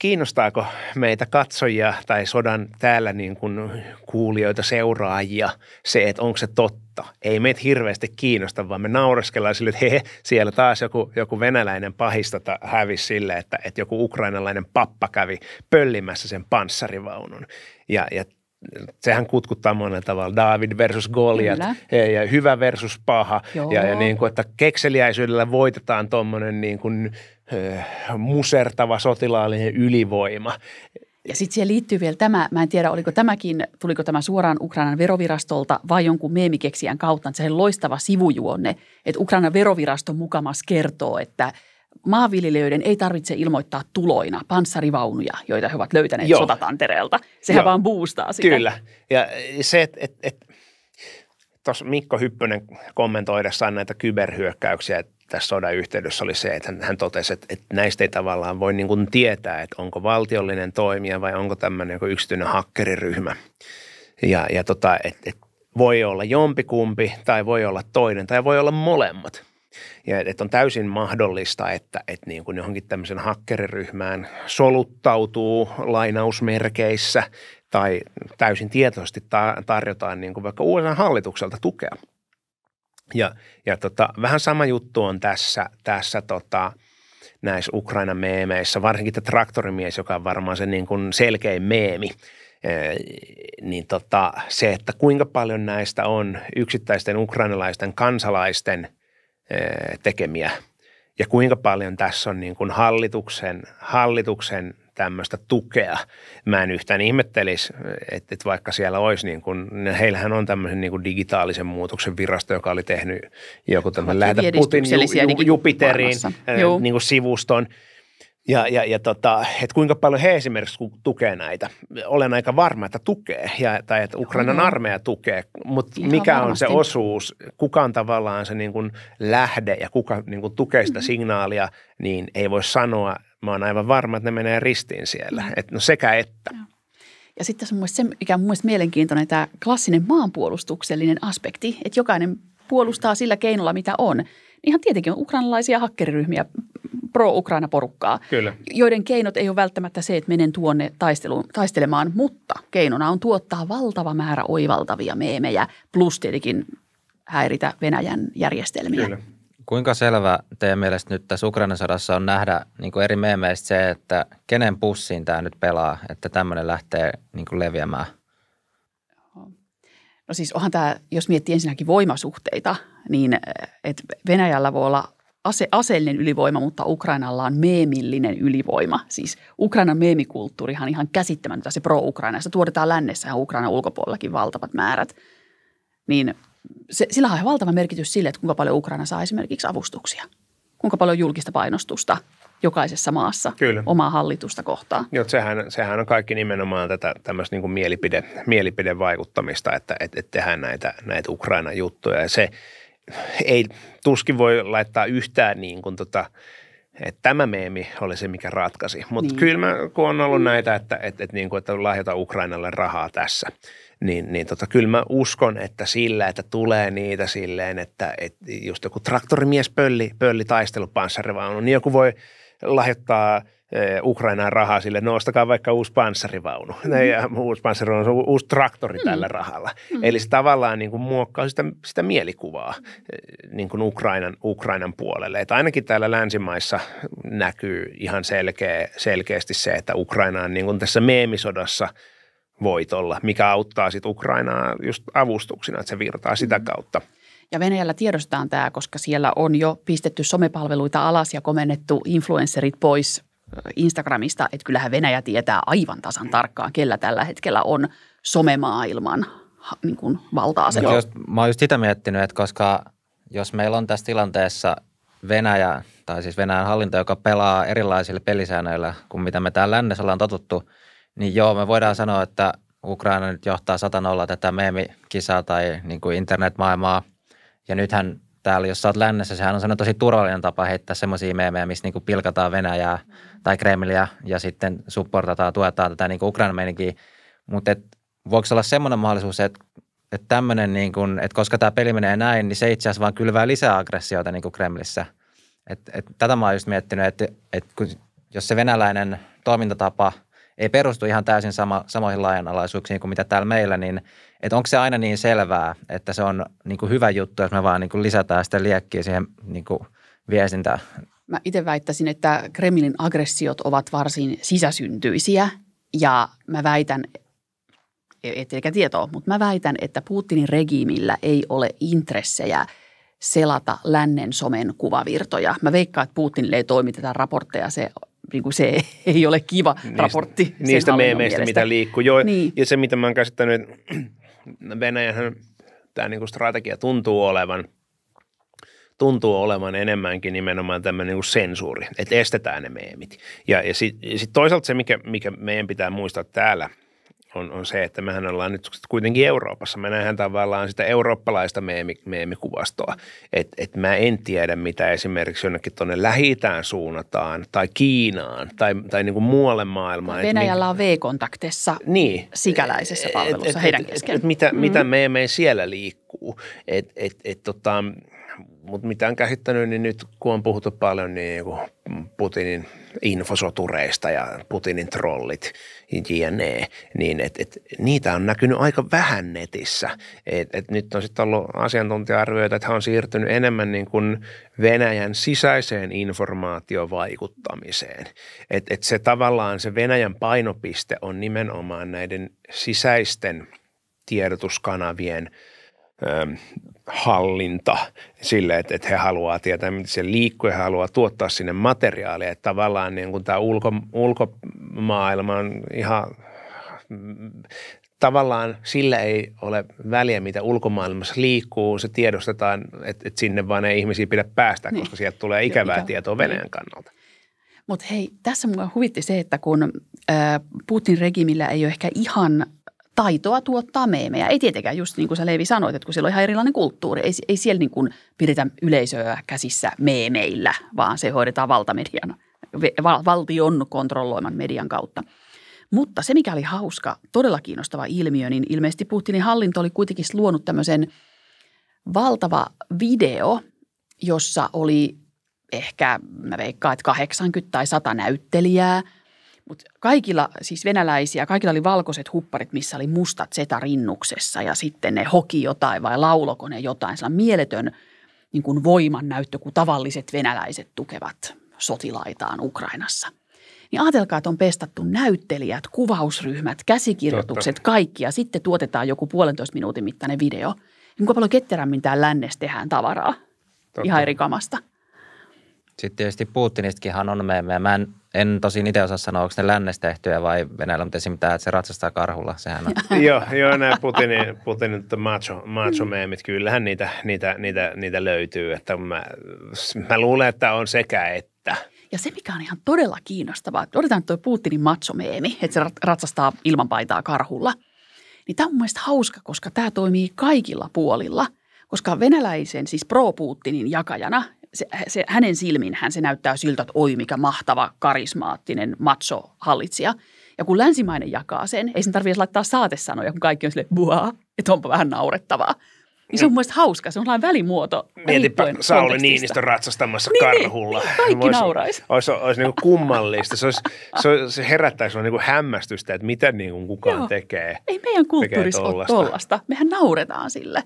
kiinnostaako meitä katsojia tai sodan täällä niin kuin kuulijoita, seuraajia se, että onko se totta. Ei meitä hirveästi kiinnosta, vaan me naureskellaan sille, että he, siellä taas joku, joku venäläinen pahista hävisi sille, että, että joku ukrainalainen pappa kävi pöllimässä sen panssarivaunun. Ja, ja sehän kutkuttaa monella tavalla. David versus Goliat ja hyvä versus paha. Joo. Ja, ja niin kuin, että kekseliäisyydellä voitetaan tuommoinen niin kuin Öö, musertava sotilaallinen ylivoima. Ja sitten siihen liittyy vielä tämä, mä en tiedä oliko tämäkin, tuliko tämä suoraan Ukrainan verovirastolta vai jonkun meemikeksijän kautta, että se loistava sivujuonne, että Ukrainan verovirasto mukamas kertoo, että maanviljelijöiden ei tarvitse ilmoittaa tuloina panssarivaunuja, joita he ovat löytäneet Joo. sotatantereelta. Sehän Joo. vaan boostaa sitä. Kyllä, ja se, että et, et, tuossa Mikko Hyppönen kommentoidessaan näitä kyberhyökkäyksiä, että tässä sodan yhteydessä oli se, että hän totesi, että, että näistä ei tavallaan voi niin kuin tietää, että onko valtiollinen toimija vai onko tämmöinen joku yksityinen hakkeriryhmä. Ja, ja tota, et, et voi olla jompikumpi tai voi olla toinen tai voi olla molemmat. Ja että on täysin mahdollista, että, että niin kuin johonkin tämmöisen hakkeriryhmään soluttautuu lainausmerkeissä tai täysin tietoisesti ta- tarjotaan niin kuin vaikka uuden hallitukselta tukea – ja, ja tota, vähän sama juttu on tässä, tässä tota, näissä Ukrainan meemeissä, varsinkin tämä traktorimies, joka on varmaan se niin kuin selkein meemi, niin tota, se, että kuinka paljon näistä on yksittäisten ukrainalaisten kansalaisten tekemiä ja kuinka paljon tässä on niin kuin hallituksen, hallituksen tämmöistä tukea. Mä en yhtään ihmettelisi, että, että vaikka siellä olisi niin kun heillähän on tämmöisen niin kuin digitaalisen muutoksen virasto, joka oli tehnyt joku tämmöinen lähetä Putin ju, Jupiteriin niin kuin sivuston. Ja, ja, ja tota, että kuinka paljon he esimerkiksi tukee näitä. Olen aika varma, että tukee, ja, tai että Ukrainan Joo. armeija tukee, mutta Ihan mikä varmasti. on se osuus, kuka on tavallaan se niin kuin lähde ja kuka niin kuin tukee sitä mm-hmm. signaalia, niin ei voi sanoa – mä oon aivan varma, että ne menee ristiin siellä. Mm. Et no sekä että. Ja, Ja sitten tässä on se, mikä on mun mielenkiintoinen, tämä klassinen maanpuolustuksellinen aspekti, että jokainen puolustaa sillä keinolla, mitä on. Ihan tietenkin on ukrainalaisia hakkeriryhmiä, pro-Ukraina porukkaa, Kyllä. joiden keinot ei ole välttämättä se, että menen tuonne taisteluun, taistelemaan, mutta keinona on tuottaa valtava määrä oivaltavia meemejä, plus tietenkin häiritä Venäjän järjestelmiä. Kyllä. Kuinka selvä teidän mielestä nyt tässä Ukrainan sodassa on nähdä niin kuin eri meemeistä se, että kenen pussiin tämä nyt pelaa, että tämmöinen lähtee niin kuin leviämään? No siis onhan tämä, jos miettii ensinnäkin voimasuhteita, niin eh, että Venäjällä voi olla ase, aseellinen ylivoima, mutta Ukrainalla on meemillinen ylivoima. Siis Ukrainan meemikulttuurihan ihan käsittämätöntä se pro-Ukraina. se tuodetaan lännessä ja Ukraina ulkopuolellakin valtavat määrät. Niin – se, sillä on valtava merkitys sille, että kuinka paljon Ukraina saa esimerkiksi avustuksia. Kuinka paljon julkista painostusta jokaisessa maassa Kyllä. omaa hallitusta kohtaan. Joo, sehän, sehän on kaikki nimenomaan tätä tämmöistä niin kuin mielipide, mielipidevaikuttamista, että et, et tehdään näitä, näitä Ukraina juttuja. Ja se ei, tuskin voi laittaa yhtään niin kuin tota, että tämä meemi oli se, mikä ratkaisi. Mutta niin. kyllä mä, kun on ollut näitä, että, että, että, niin kuin, että lahjoita Ukrainalle rahaa tässä, niin, niin tota, kyllä mä uskon, että sillä, että tulee niitä silleen, että, että just joku traktorimies pölli, pölli taistelupanssarivaunu, niin joku voi lahjoittaa eh, Ukrainaan rahaa sille, no ostakaa vaikka uusi panssarivaunu. Mm. Ja mm-hmm. uusi panssarivaunu on uusi traktori mm. tällä rahalla. Mm. Eli se tavallaan niin kuin muokkaa sitä, sitä mielikuvaa eh, niin kuin Ukrainan, Ukrainan puolelle. Et ainakin täällä länsimaissa näkyy ihan selkeä, selkeästi se, että Ukraina on niin kuin tässä meemisodassa – voitolla, mikä auttaa sitten Ukrainaa just avustuksina, että se virtaa sitä mm-hmm. kautta. Ja Venäjällä tiedostetaan tämä, koska siellä on jo pistetty somepalveluita alas ja komennettu influencerit pois Instagramista, että kyllähän Venäjä tietää aivan tasan tarkkaan, kellä tällä hetkellä on somemaailman niin kuin valta-asema. Just, mä oon just sitä miettinyt, että koska jos meillä on tässä tilanteessa Venäjä, tai siis Venäjän hallinto, joka pelaa erilaisilla pelisäännöillä kuin mitä me täällä lännessä ollaan totuttu – niin joo, me voidaan sanoa, että Ukraina nyt johtaa 100 tätä meemikisaa tai niin kuin internetmaailmaa. Ja nythän täällä, jos sä oot lännessä, sehän on tosi turvallinen tapa heittää semmoisia meemejä, missä niin kuin pilkataan Venäjää tai Kremliä ja sitten supportataan, tuetaan tätä niin kuin Ukrainan meininkiä. Mutta voiko olla semmoinen mahdollisuus, että että tämmöinen, niin kuin että koska tämä peli menee näin, niin se itse asiassa vaan kylvää lisää aggressioita niin kuin Kremlissä. Et, et, tätä mä oon just miettinyt, että et kun, jos se venäläinen toimintatapa – ei perustu ihan täysin sama, samoihin laajanalaisuuksiin kuin mitä täällä meillä, niin että onko se aina niin selvää, että se on niin kuin hyvä juttu, jos me vaan niin kuin lisätään sitä liekkiä siihen niin kuin viestintään? Mä itse väittäisin, että Kremlin aggressiot ovat varsin sisäsyntyisiä ja mä väitän, e, ettekä tietoa, mutta mä väitän, että Putinin regiimillä ei ole intressejä selata lännen somen kuvavirtoja. Mä veikkaan, että Putinille ei tätä raportteja, se niin kuin se ei ole kiva niistä, raportti. Niistä meemeistä, mielestä. mitä liikkuu. Joo, niin. Ja se, mitä mä oon käsittänyt, että Venäjähän tämä niin kuin strategia tuntuu olevan – tuntuu olevan enemmänkin nimenomaan tämmöinen niin sensuuri, että estetään ne meemit. Ja, ja sitten sit toisaalta se, mikä, mikä meidän pitää muistaa täällä – on, on se, että mehän ollaan nyt kuitenkin Euroopassa. me nähdään tavallaan sitä eurooppalaista meemi, meemikuvastoa. Että et mä en tiedä, mitä esimerkiksi jonnekin tuonne lähi suunnataan tai Kiinaan tai, tai niin kuin muualle maailmaan. Venäjällä on v kontakteissa niin, sikäläisessä palvelussa et, et, heidän kesken. Et, et, mitä, mm. mitä mm-hmm. meemei siellä liikkuu. Et, et, et, tota, mutta mitä on käsittänyt, niin nyt kun on puhuttu paljon niin kuin Putinin infosotureista ja Putinin trollit jne, niin et, et, niitä on näkynyt aika vähän netissä. Et, et nyt on sitten ollut asiantuntija-arvioita, että hän on siirtynyt enemmän niin kuin Venäjän sisäiseen informaatiovaikuttamiseen. Et, et se tavallaan se Venäjän painopiste on nimenomaan näiden sisäisten tiedotuskanavien – hallinta sille, että, että he haluaa tietää, miten se liikkuu ja he haluaa tuottaa sinne materiaalia. Että tavallaan niin kuin tämä ulko, ulkomaailma on ihan tavallaan sillä ei ole väliä, mitä ulkomaailmassa liikkuu. Se tiedostetaan, että, että sinne vaan ei ihmisiä pidä päästä, niin. koska sieltä tulee ikävää Ikä. tietoa Venäjän kannalta. Mutta hei, tässä mua huvitti se, että kun äh, Putin-regimillä ei ole ehkä ihan – taitoa tuottaa meemejä. Ei tietenkään just niin kuin sä Leivi sanoit, että kun siellä on ihan erilainen kulttuuri. Ei, ei siellä niin kuin pidetä yleisöä käsissä meemeillä, vaan se hoidetaan valtamedian, valtion kontrolloiman median kautta. Mutta se, mikä oli hauska, todella kiinnostava ilmiö, niin ilmeisesti Putinin hallinto oli kuitenkin luonut tämmöisen valtava video, jossa oli ehkä, mä veikkaan, että 80 tai 100 näyttelijää – mutta kaikilla, siis venäläisiä, kaikilla oli valkoiset hupparit, missä oli mustat seta rinnuksessa ja sitten ne hoki jotain vai laulokone ne jotain. Se on mieletön niin kuin voiman näyttö, kun tavalliset venäläiset tukevat sotilaitaan Ukrainassa. Niin ajatelkaa, että on pestattu näyttelijät, kuvausryhmät, käsikirjoitukset, Totta. kaikki ja sitten tuotetaan joku puolentoista minuutin mittainen video. Niin kuin paljon ketterämmin tämä lännessä tehdään tavaraa Totta. ihan eri kamasta. Sitten tietysti Putinistakinhan on meemejä. Mä en, en tosi itse osaa sanoa, onko ne lännestä tehtyä vai Venäjällä, mutta esimerkiksi tämä, että se ratsastaa karhulla, sehän on. joo, joo, nämä Putinin, Putinin tota macho, macho meemit, kyllähän niitä, niitä, niitä, niitä löytyy. Että mä, mä luulen, että on sekä että. Ja se, mikä on ihan todella kiinnostavaa, odotetaan tuo Putinin meemi, että se ratsastaa ilman paitaa karhulla. Niin tämä on mun hauska, koska tämä toimii kaikilla puolilla, koska venäläisen, siis pro-Putinin jakajana – se, se, hänen silminhän se näyttää siltä, että oi mikä mahtava, karismaattinen macho hallitsija. Ja kun länsimainen jakaa sen, ei sen tarvitse laittaa saatesanoja, kun kaikki on silleen buaa, että onpa vähän naurettavaa. Niin se on mm. mun hauska, se on sellainen välimuoto. Mietipä Sauli Niinistö ratsastamassa niin, niin, karhulla. Niin, kaikki nauraisi. Olisi, olisi, olisi niin kummallista. Se, olisi, se, olisi, se herättäisi niin kuin hämmästystä, että mitä niin kuin kukaan Joo. tekee. Ei meidän kulttuurissa ole tollasta. Mehän nauretaan sille.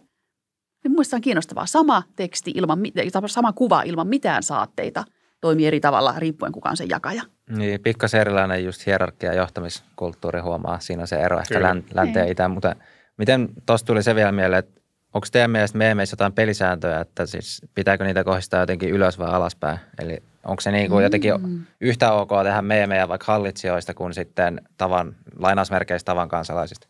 Mielestäni on kiinnostavaa. Sama teksti, ilman, sama kuva ilman mitään saatteita toimii eri tavalla riippuen kuka on sen jakaja. Niin, pikkasen erilainen just hierarkia ja johtamiskulttuuri huomaa. Siinä on se ero ehkä län, länteen ja niin. itään. Mutta miten tuosta tuli se vielä mieleen, että onko teidän mielestä meemeissä jotain pelisääntöjä, että siis pitääkö niitä kohdistaa jotenkin ylös vai alaspäin? Eli onko se niin kuin mm. jotenkin mm. yhtä ok tehdä meemejä vaikka hallitsijoista kuin sitten tavan, lainausmerkeistä tavan kansalaisista?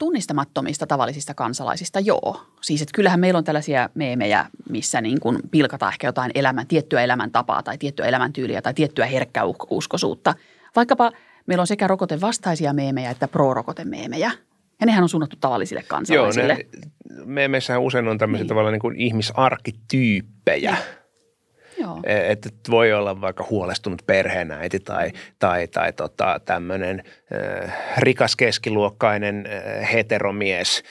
tunnistamattomista tavallisista kansalaisista, joo. Siis että kyllähän meillä on tällaisia meemejä, missä niin kuin pilkataan ehkä jotain elämän, tiettyä elämäntapaa tai tiettyä elämäntyyliä tai tiettyä herkkäuskoisuutta. Vaikkapa meillä on sekä rokotevastaisia meemejä että pro-rokotemeemejä. Ja nehän on suunnattu tavallisille kansalaisille. Joo, ne, meemeissähän usein on tämmöisiä niin. tavallaan niin kuin ihmisarkkityyppejä. Niin että et voi olla vaikka huolestunut perheenäiti tai, mm. tai, tai tota, tämmöinen e, rikas keskiluokkainen äh, heteromies,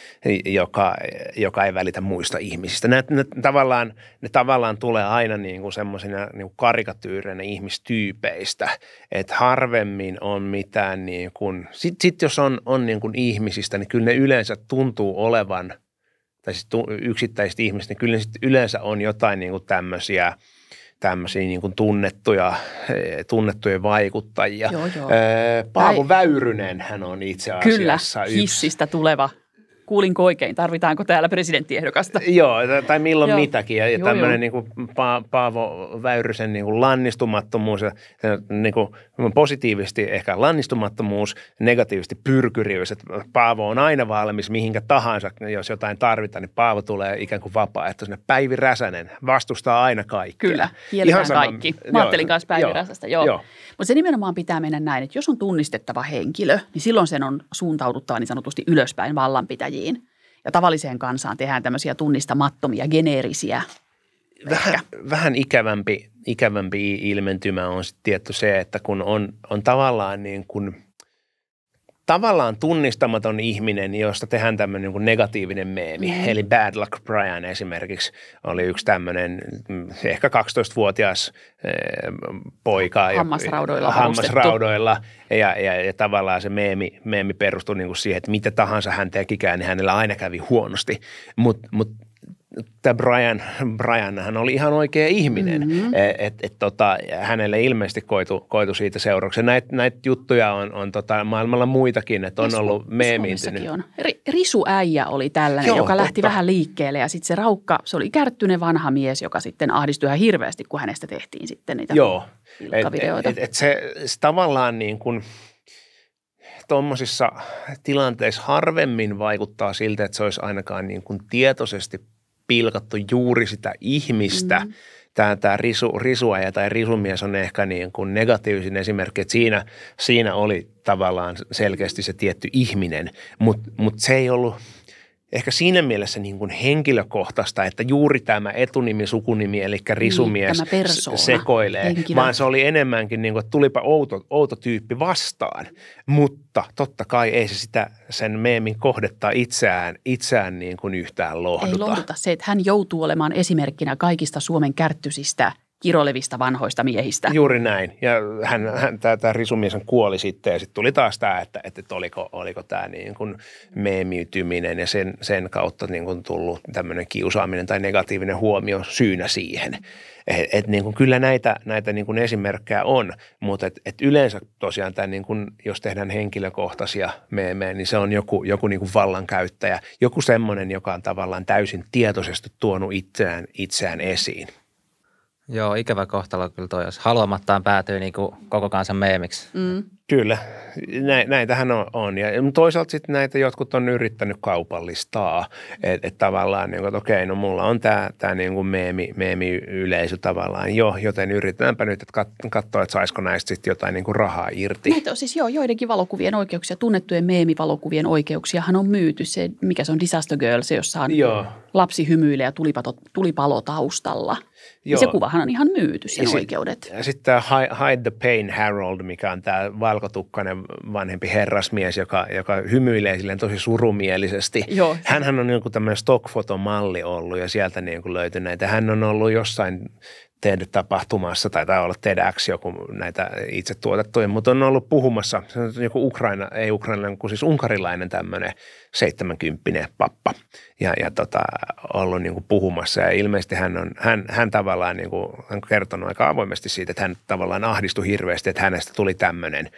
joka, joka ei välitä muista ihmisistä. Ne, ne, tavallaan, ne tavallaan tulee aina niin kuin semmoisina niinku karikatyyreinä ihmistyypeistä, että harvemmin on mitään niin kuin, sitten sit jos on, on niinku kuin ihmisistä, niin kyllä ne yleensä tuntuu olevan – tai siis yksittäiset ihmiset, niin kyllä ne sit yleensä on jotain niin kuin tämmöisiä – tämmöisiä niin kuin tunnettuja, eh, tunnettuja vaikuttajia. Joo, joo. Eh, Paavo Väyrynen hän on itse asiassa Kyllä, yksi. hissistä tuleva kuulinko oikein, tarvitaanko täällä presidenttiehdokasta? Joo, tai milloin Joo. mitäkin. Ja Joo, tämmöinen niin kuin pa- Paavo Väyrysen niin kuin lannistumattomuus, ja niin kuin positiivisesti ehkä lannistumattomuus, negatiivisesti pyrkyriys. Että Paavo on aina valmis mihinkä tahansa, jos jotain tarvitaan, niin Paavo tulee ikään kuin sinne Päivi Räsänen vastustaa aina kaikkea. Kyllä, Ihan sama, kaikki. Mä ajattelin myös Päivi joo, Räsästä, joo. joo. Mutta se nimenomaan pitää mennä näin, että jos on tunnistettava henkilö, niin silloin sen on suuntauduttava niin sanotusti ylöspäin vallanpitäjiin äänestäjiin. Ja tavalliseen kansaan tehdään tämmöisiä tunnistamattomia, geneerisiä. Vähän, vähän ikävämpi, ikävämpi ilmentymä on tietty se, että kun on, on tavallaan niin kuin – tavallaan tunnistamaton ihminen, josta tehdään tämmöinen niin negatiivinen meemi. Mm. Eli Bad Luck Brian esimerkiksi oli yksi tämmöinen mm, ehkä 12-vuotias eh, poika. Hammasraudoilla Hammasraudoilla. Ja, ja, ja tavallaan se meemi, meemi perustui niin kuin siihen, että mitä tahansa hän tekikään, niin hänellä aina kävi huonosti. Mutta mut, mut tämä Brian, Brian hän oli ihan oikea ihminen. Mm-hmm. E, että et, tota, hänelle ilmeisesti koitu, koitu siitä seurauksena. Näitä näit juttuja on, on tota, maailmalla muitakin, että on ollut meemiintynyt. on. äijä oli tällainen, Joo, joka lähti totta. vähän liikkeelle ja sitten se raukka, se oli kärttyinen vanha mies, joka sitten ahdistui ihan hirveästi, kun hänestä tehtiin sitten niitä Joo. Et, Et, et, et se, se tavallaan niin kuin – tuommoisissa tilanteissa harvemmin vaikuttaa siltä, että se olisi ainakaan niin kuin tietoisesti pilkattu juuri sitä ihmistä. Mm-hmm. Tämä, tämä risu, risuaja tai risumies on ehkä niin kuin negatiivisin esimerkki, että siinä, siinä oli tavallaan selkeästi se tietty ihminen, mutta mut se ei ollut – ehkä siinä mielessä niin kuin henkilökohtaista, että juuri tämä etunimi, sukunimi, eli niin, risumies niin, persona, sekoilee, henkilö. vaan se oli enemmänkin niin kuin, että tulipa outo, outo tyyppi vastaan. Mutta totta kai ei se sitä sen meemin kohdetta itseään, itseään niin kuin yhtään lohduta. Ei lohduta se, että hän joutuu olemaan esimerkkinä kaikista Suomen kärttysistä – kirolevista vanhoista miehistä. Juuri näin. Ja hän, hän tämä, tämä risumies kuoli sitten ja sitten tuli taas tämä, että, että, että oliko, oliko tämä niin kuin meemiytyminen ja sen, sen kautta niin kuin tullut tämmöinen kiusaaminen tai negatiivinen huomio syynä siihen. Et, et niin kuin kyllä näitä, näitä niin kuin esimerkkejä on, mutta et, et yleensä tosiaan tämä niin kuin, jos tehdään henkilökohtaisia meemejä, niin se on joku, joku niin kuin vallankäyttäjä, joku semmoinen, joka on tavallaan täysin tietoisesti tuonut itseään, itseään esiin. Joo, ikävä kohtalo kyllä toi, jos haluamattaan päätyy niin kuin koko kansan meemiksi. Mm. Kyllä, näin, näitähän on. on. Ja toisaalta sitten näitä jotkut on yrittänyt kaupallistaa, että et tavallaan, niin, että okei, no mulla on tämä tää niin meemi, meemi-yleisö tavallaan jo, joten yritetäänpä nyt että kat, katsoa, että saisiko näistä sitten jotain niin kuin rahaa irti. Näitä on siis joo, joidenkin valokuvien oikeuksia, tunnettujen meemivalokuvien oikeuksiahan on myyty. Se, mikä se on Disaster Girl, se jossa on joo. lapsi hymyilee ja tulipalo, tulipalo taustalla – Joo. Ja se kuvahan on ihan myyty, sen ja oikeudet. ja sitten tämä Hide the Pain Harold, mikä on tämä valkotukkainen vanhempi herrasmies, joka, joka hymyilee silleen tosi surumielisesti. Joo. Hänhän on joku tämmöinen stockfotomalli ollut ja sieltä niin kuin löytyy näitä. Hän on ollut jossain tehdä tapahtumassa, tai taitaa olla TEDx joku näitä itse tuotettuja, mutta on ollut puhumassa, se on joku Ukraina, ei ukrainalainen, kun siis unkarilainen tämmöinen 70 pappa ja, ja tota, ollut niin kuin puhumassa ja ilmeisesti hän on, hän, hän tavallaan niin kuin, hän on kertonut aika avoimesti siitä, että hän tavallaan ahdistui hirveästi, että hänestä tuli tämmöinen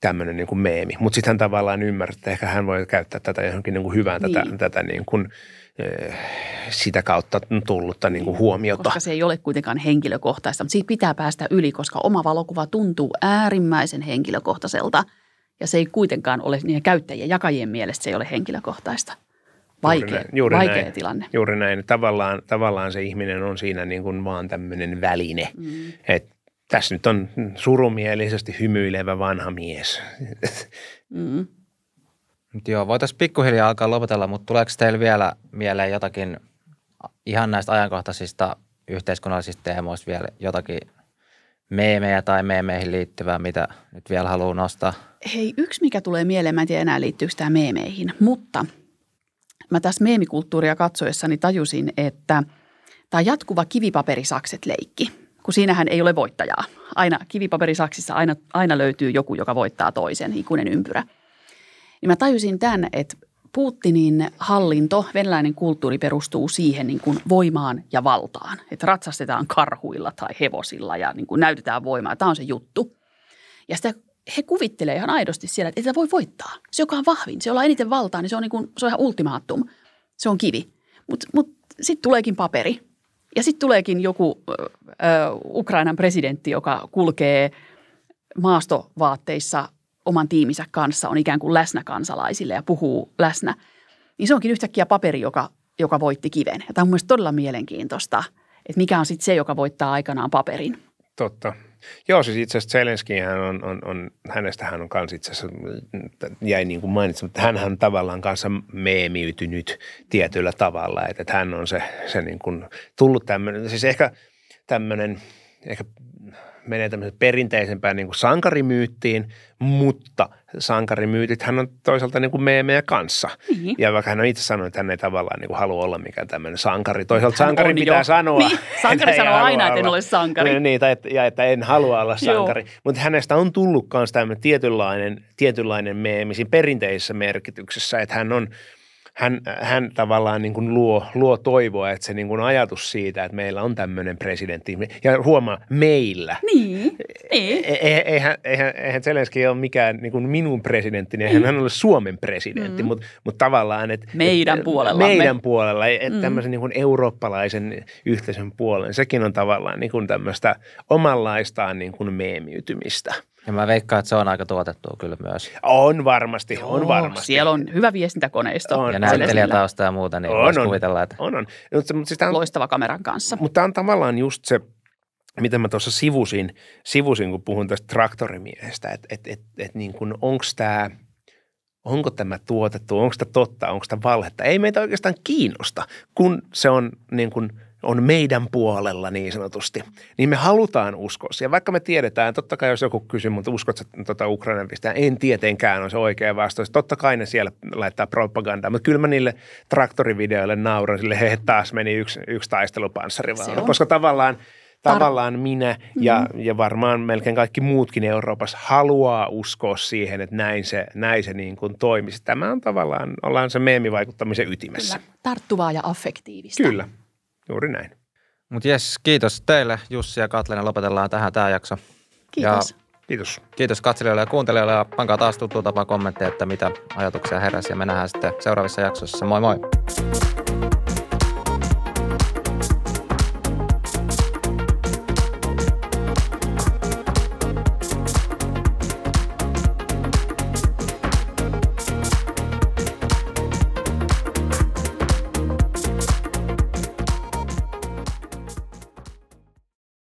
tämmöinen niin kuin meemi. Mutta sitten hän tavallaan ymmärtää, että ehkä hän voi käyttää tätä johonkin niin kuin hyvään, niin. tätä, tätä niin kuin, sitä kautta tullutta niin kuin huomiota. Koska se ei ole kuitenkaan henkilökohtaista, mutta siitä pitää päästä yli, koska oma valokuva tuntuu äärimmäisen henkilökohtaiselta ja se ei kuitenkaan ole niiden käyttäjien jakajien mielestä se ei ole henkilökohtaista. Vaikea, juuri näin, juuri vaikea näin, tilanne. Juuri näin. Tavallaan, tavallaan se ihminen on siinä niin kuin vaan tämmöinen väline, mm. että tässä nyt on surumielisesti hymyilevä vanha mies. Mm. Mut joo, voitaisiin pikkuhiljaa alkaa lopetella, mutta tuleeko teillä vielä mieleen jotakin ihan näistä ajankohtaisista yhteiskunnallisista teemoista vielä jotakin meemejä tai meemeihin liittyvää, mitä nyt vielä haluaa nostaa? Hei, yksi mikä tulee mieleen, mä en tiedä enää liittyykö tämä meemeihin, mutta mä tässä meemikulttuuria katsoessani tajusin, että tämä jatkuva kivipaperisakset leikki, kun siinähän ei ole voittajaa. Aina kivipaperisaksissa aina, aina löytyy joku, joka voittaa toisen, ikuinen ympyrä – niin mä tajusin tämän, että Putinin hallinto, venäläinen kulttuuri perustuu siihen niin kuin voimaan ja valtaan. Että ratsastetaan karhuilla tai hevosilla ja niin kuin näytetään voimaa. Tämä on se juttu. Ja sitä he kuvittelee ihan aidosti siellä, että ei voi voittaa. Se, joka on vahvin, se, jolla on eniten valtaa, niin se on, niin kuin, se on ihan ultimaattum. Se on kivi. Mutta mut, mut sitten tuleekin paperi. Ja sitten tuleekin joku ö, Ukrainan presidentti, joka kulkee maastovaatteissa oman tiiminsä kanssa, on ikään kuin läsnä kansalaisille ja puhuu läsnä, niin se onkin yhtäkkiä paperi, joka, joka voitti kiven. Ja tämä on mielestäni todella mielenkiintoista, että mikä on sitten se, joka voittaa aikanaan paperin. Totta. Joo, siis itse asiassa hän on, on, on hänestä hän on kanssa itse asiassa, mm, jäi niin kuin mainitsin, mutta hän on tavallaan kanssa meemiytynyt tietyllä tavalla, että, että hän on se, se niin kuin tullut tämmöinen, siis ehkä tämmöinen, ehkä menee tämmöisen perinteisempään niin kuin sankarimyyttiin, mutta sankarimyytit hän on toisaalta niin kuin meemejä kanssa. Mm-hmm. Ja vaikka hän on itse sanonut, että hän ei tavallaan niin kuin halua olla mikään tämmöinen sankari. Toisaalta hän sankari pitää jo. sanoa. Niin. Sankari sanoo aina, että en ole sankari. Niin, niin tai, että, ja että en halua olla sankari. mutta hänestä on tullut myös tämmöinen tietynlainen, tietynlainen meemisin perinteisessä merkityksessä, että hän on – hän, hän tavallaan niin kuin luo, luo toivoa, että se niin kuin ajatus siitä, että meillä on tämmöinen presidentti, ja huomaa, meillä. Niin, niin. ei. E, e, eihän, eihän, eihän Zelenski ole mikään niin kuin minun presidentti, niin eihän mm. hän on Suomen presidentti, mm. mutta mut tavallaan, että meidän et, puolella. Meidän puolella, e, että mm. tämmöisen niin kuin eurooppalaisen yhteisön puolen, sekin on tavallaan niin kuin tämmöistä omanlaistaan niin kuin meemiytymistä. Ja mä veikkaan, että se on aika tuotettua kyllä myös. On varmasti, Joo, on varmasti. Siellä on hyvä viestintäkoneisto. On, ja näyttelijätausta ja muuta, niin on, on, kuvitella, että... On, on. No, mutta, mutta siis on, Loistava kameran kanssa. Mutta tämä on tavallaan just se, mitä mä tuossa sivusin, sivusin, kun puhun tästä traktorimiehestä, että et, et, et niin onko tämä onko tämä tuotettu, onko tämä totta, onko tämä valhetta. Ei meitä oikeastaan kiinnosta, kun se on niin kuin – on meidän puolella niin sanotusti, niin me halutaan uskoa siihen. Vaikka me tiedetään, totta kai jos joku kysyy, mutta uskotko tuota Ukrainan pistää, en tietenkään on se oikea vastaus. Totta kai ne siellä laittaa propagandaa, mutta kyllä mä niille traktorivideoille nauran sille, he taas meni yksi, yksi vaan. koska tavallaan – tavallaan minä ja, mm-hmm. ja varmaan melkein kaikki muutkin Euroopassa haluaa uskoa siihen, että näin se, näin se niin kuin toimisi. Tämä on tavallaan, ollaan se meemivaikuttamisen ytimessä. Kyllä, tarttuvaa ja affektiivista. Kyllä. Juuri näin. Mutta jes, kiitos teille Jussi ja Katleena. Lopetellaan tähän tämä jakso. Kiitos. Ja kiitos. Kiitos katselijoille ja kuuntelijoille ja pankaa taas tuttuun tapaan kommentteja, että mitä ajatuksia heräsi ja me nähdään sitten seuraavissa jaksoissa. Moi moi!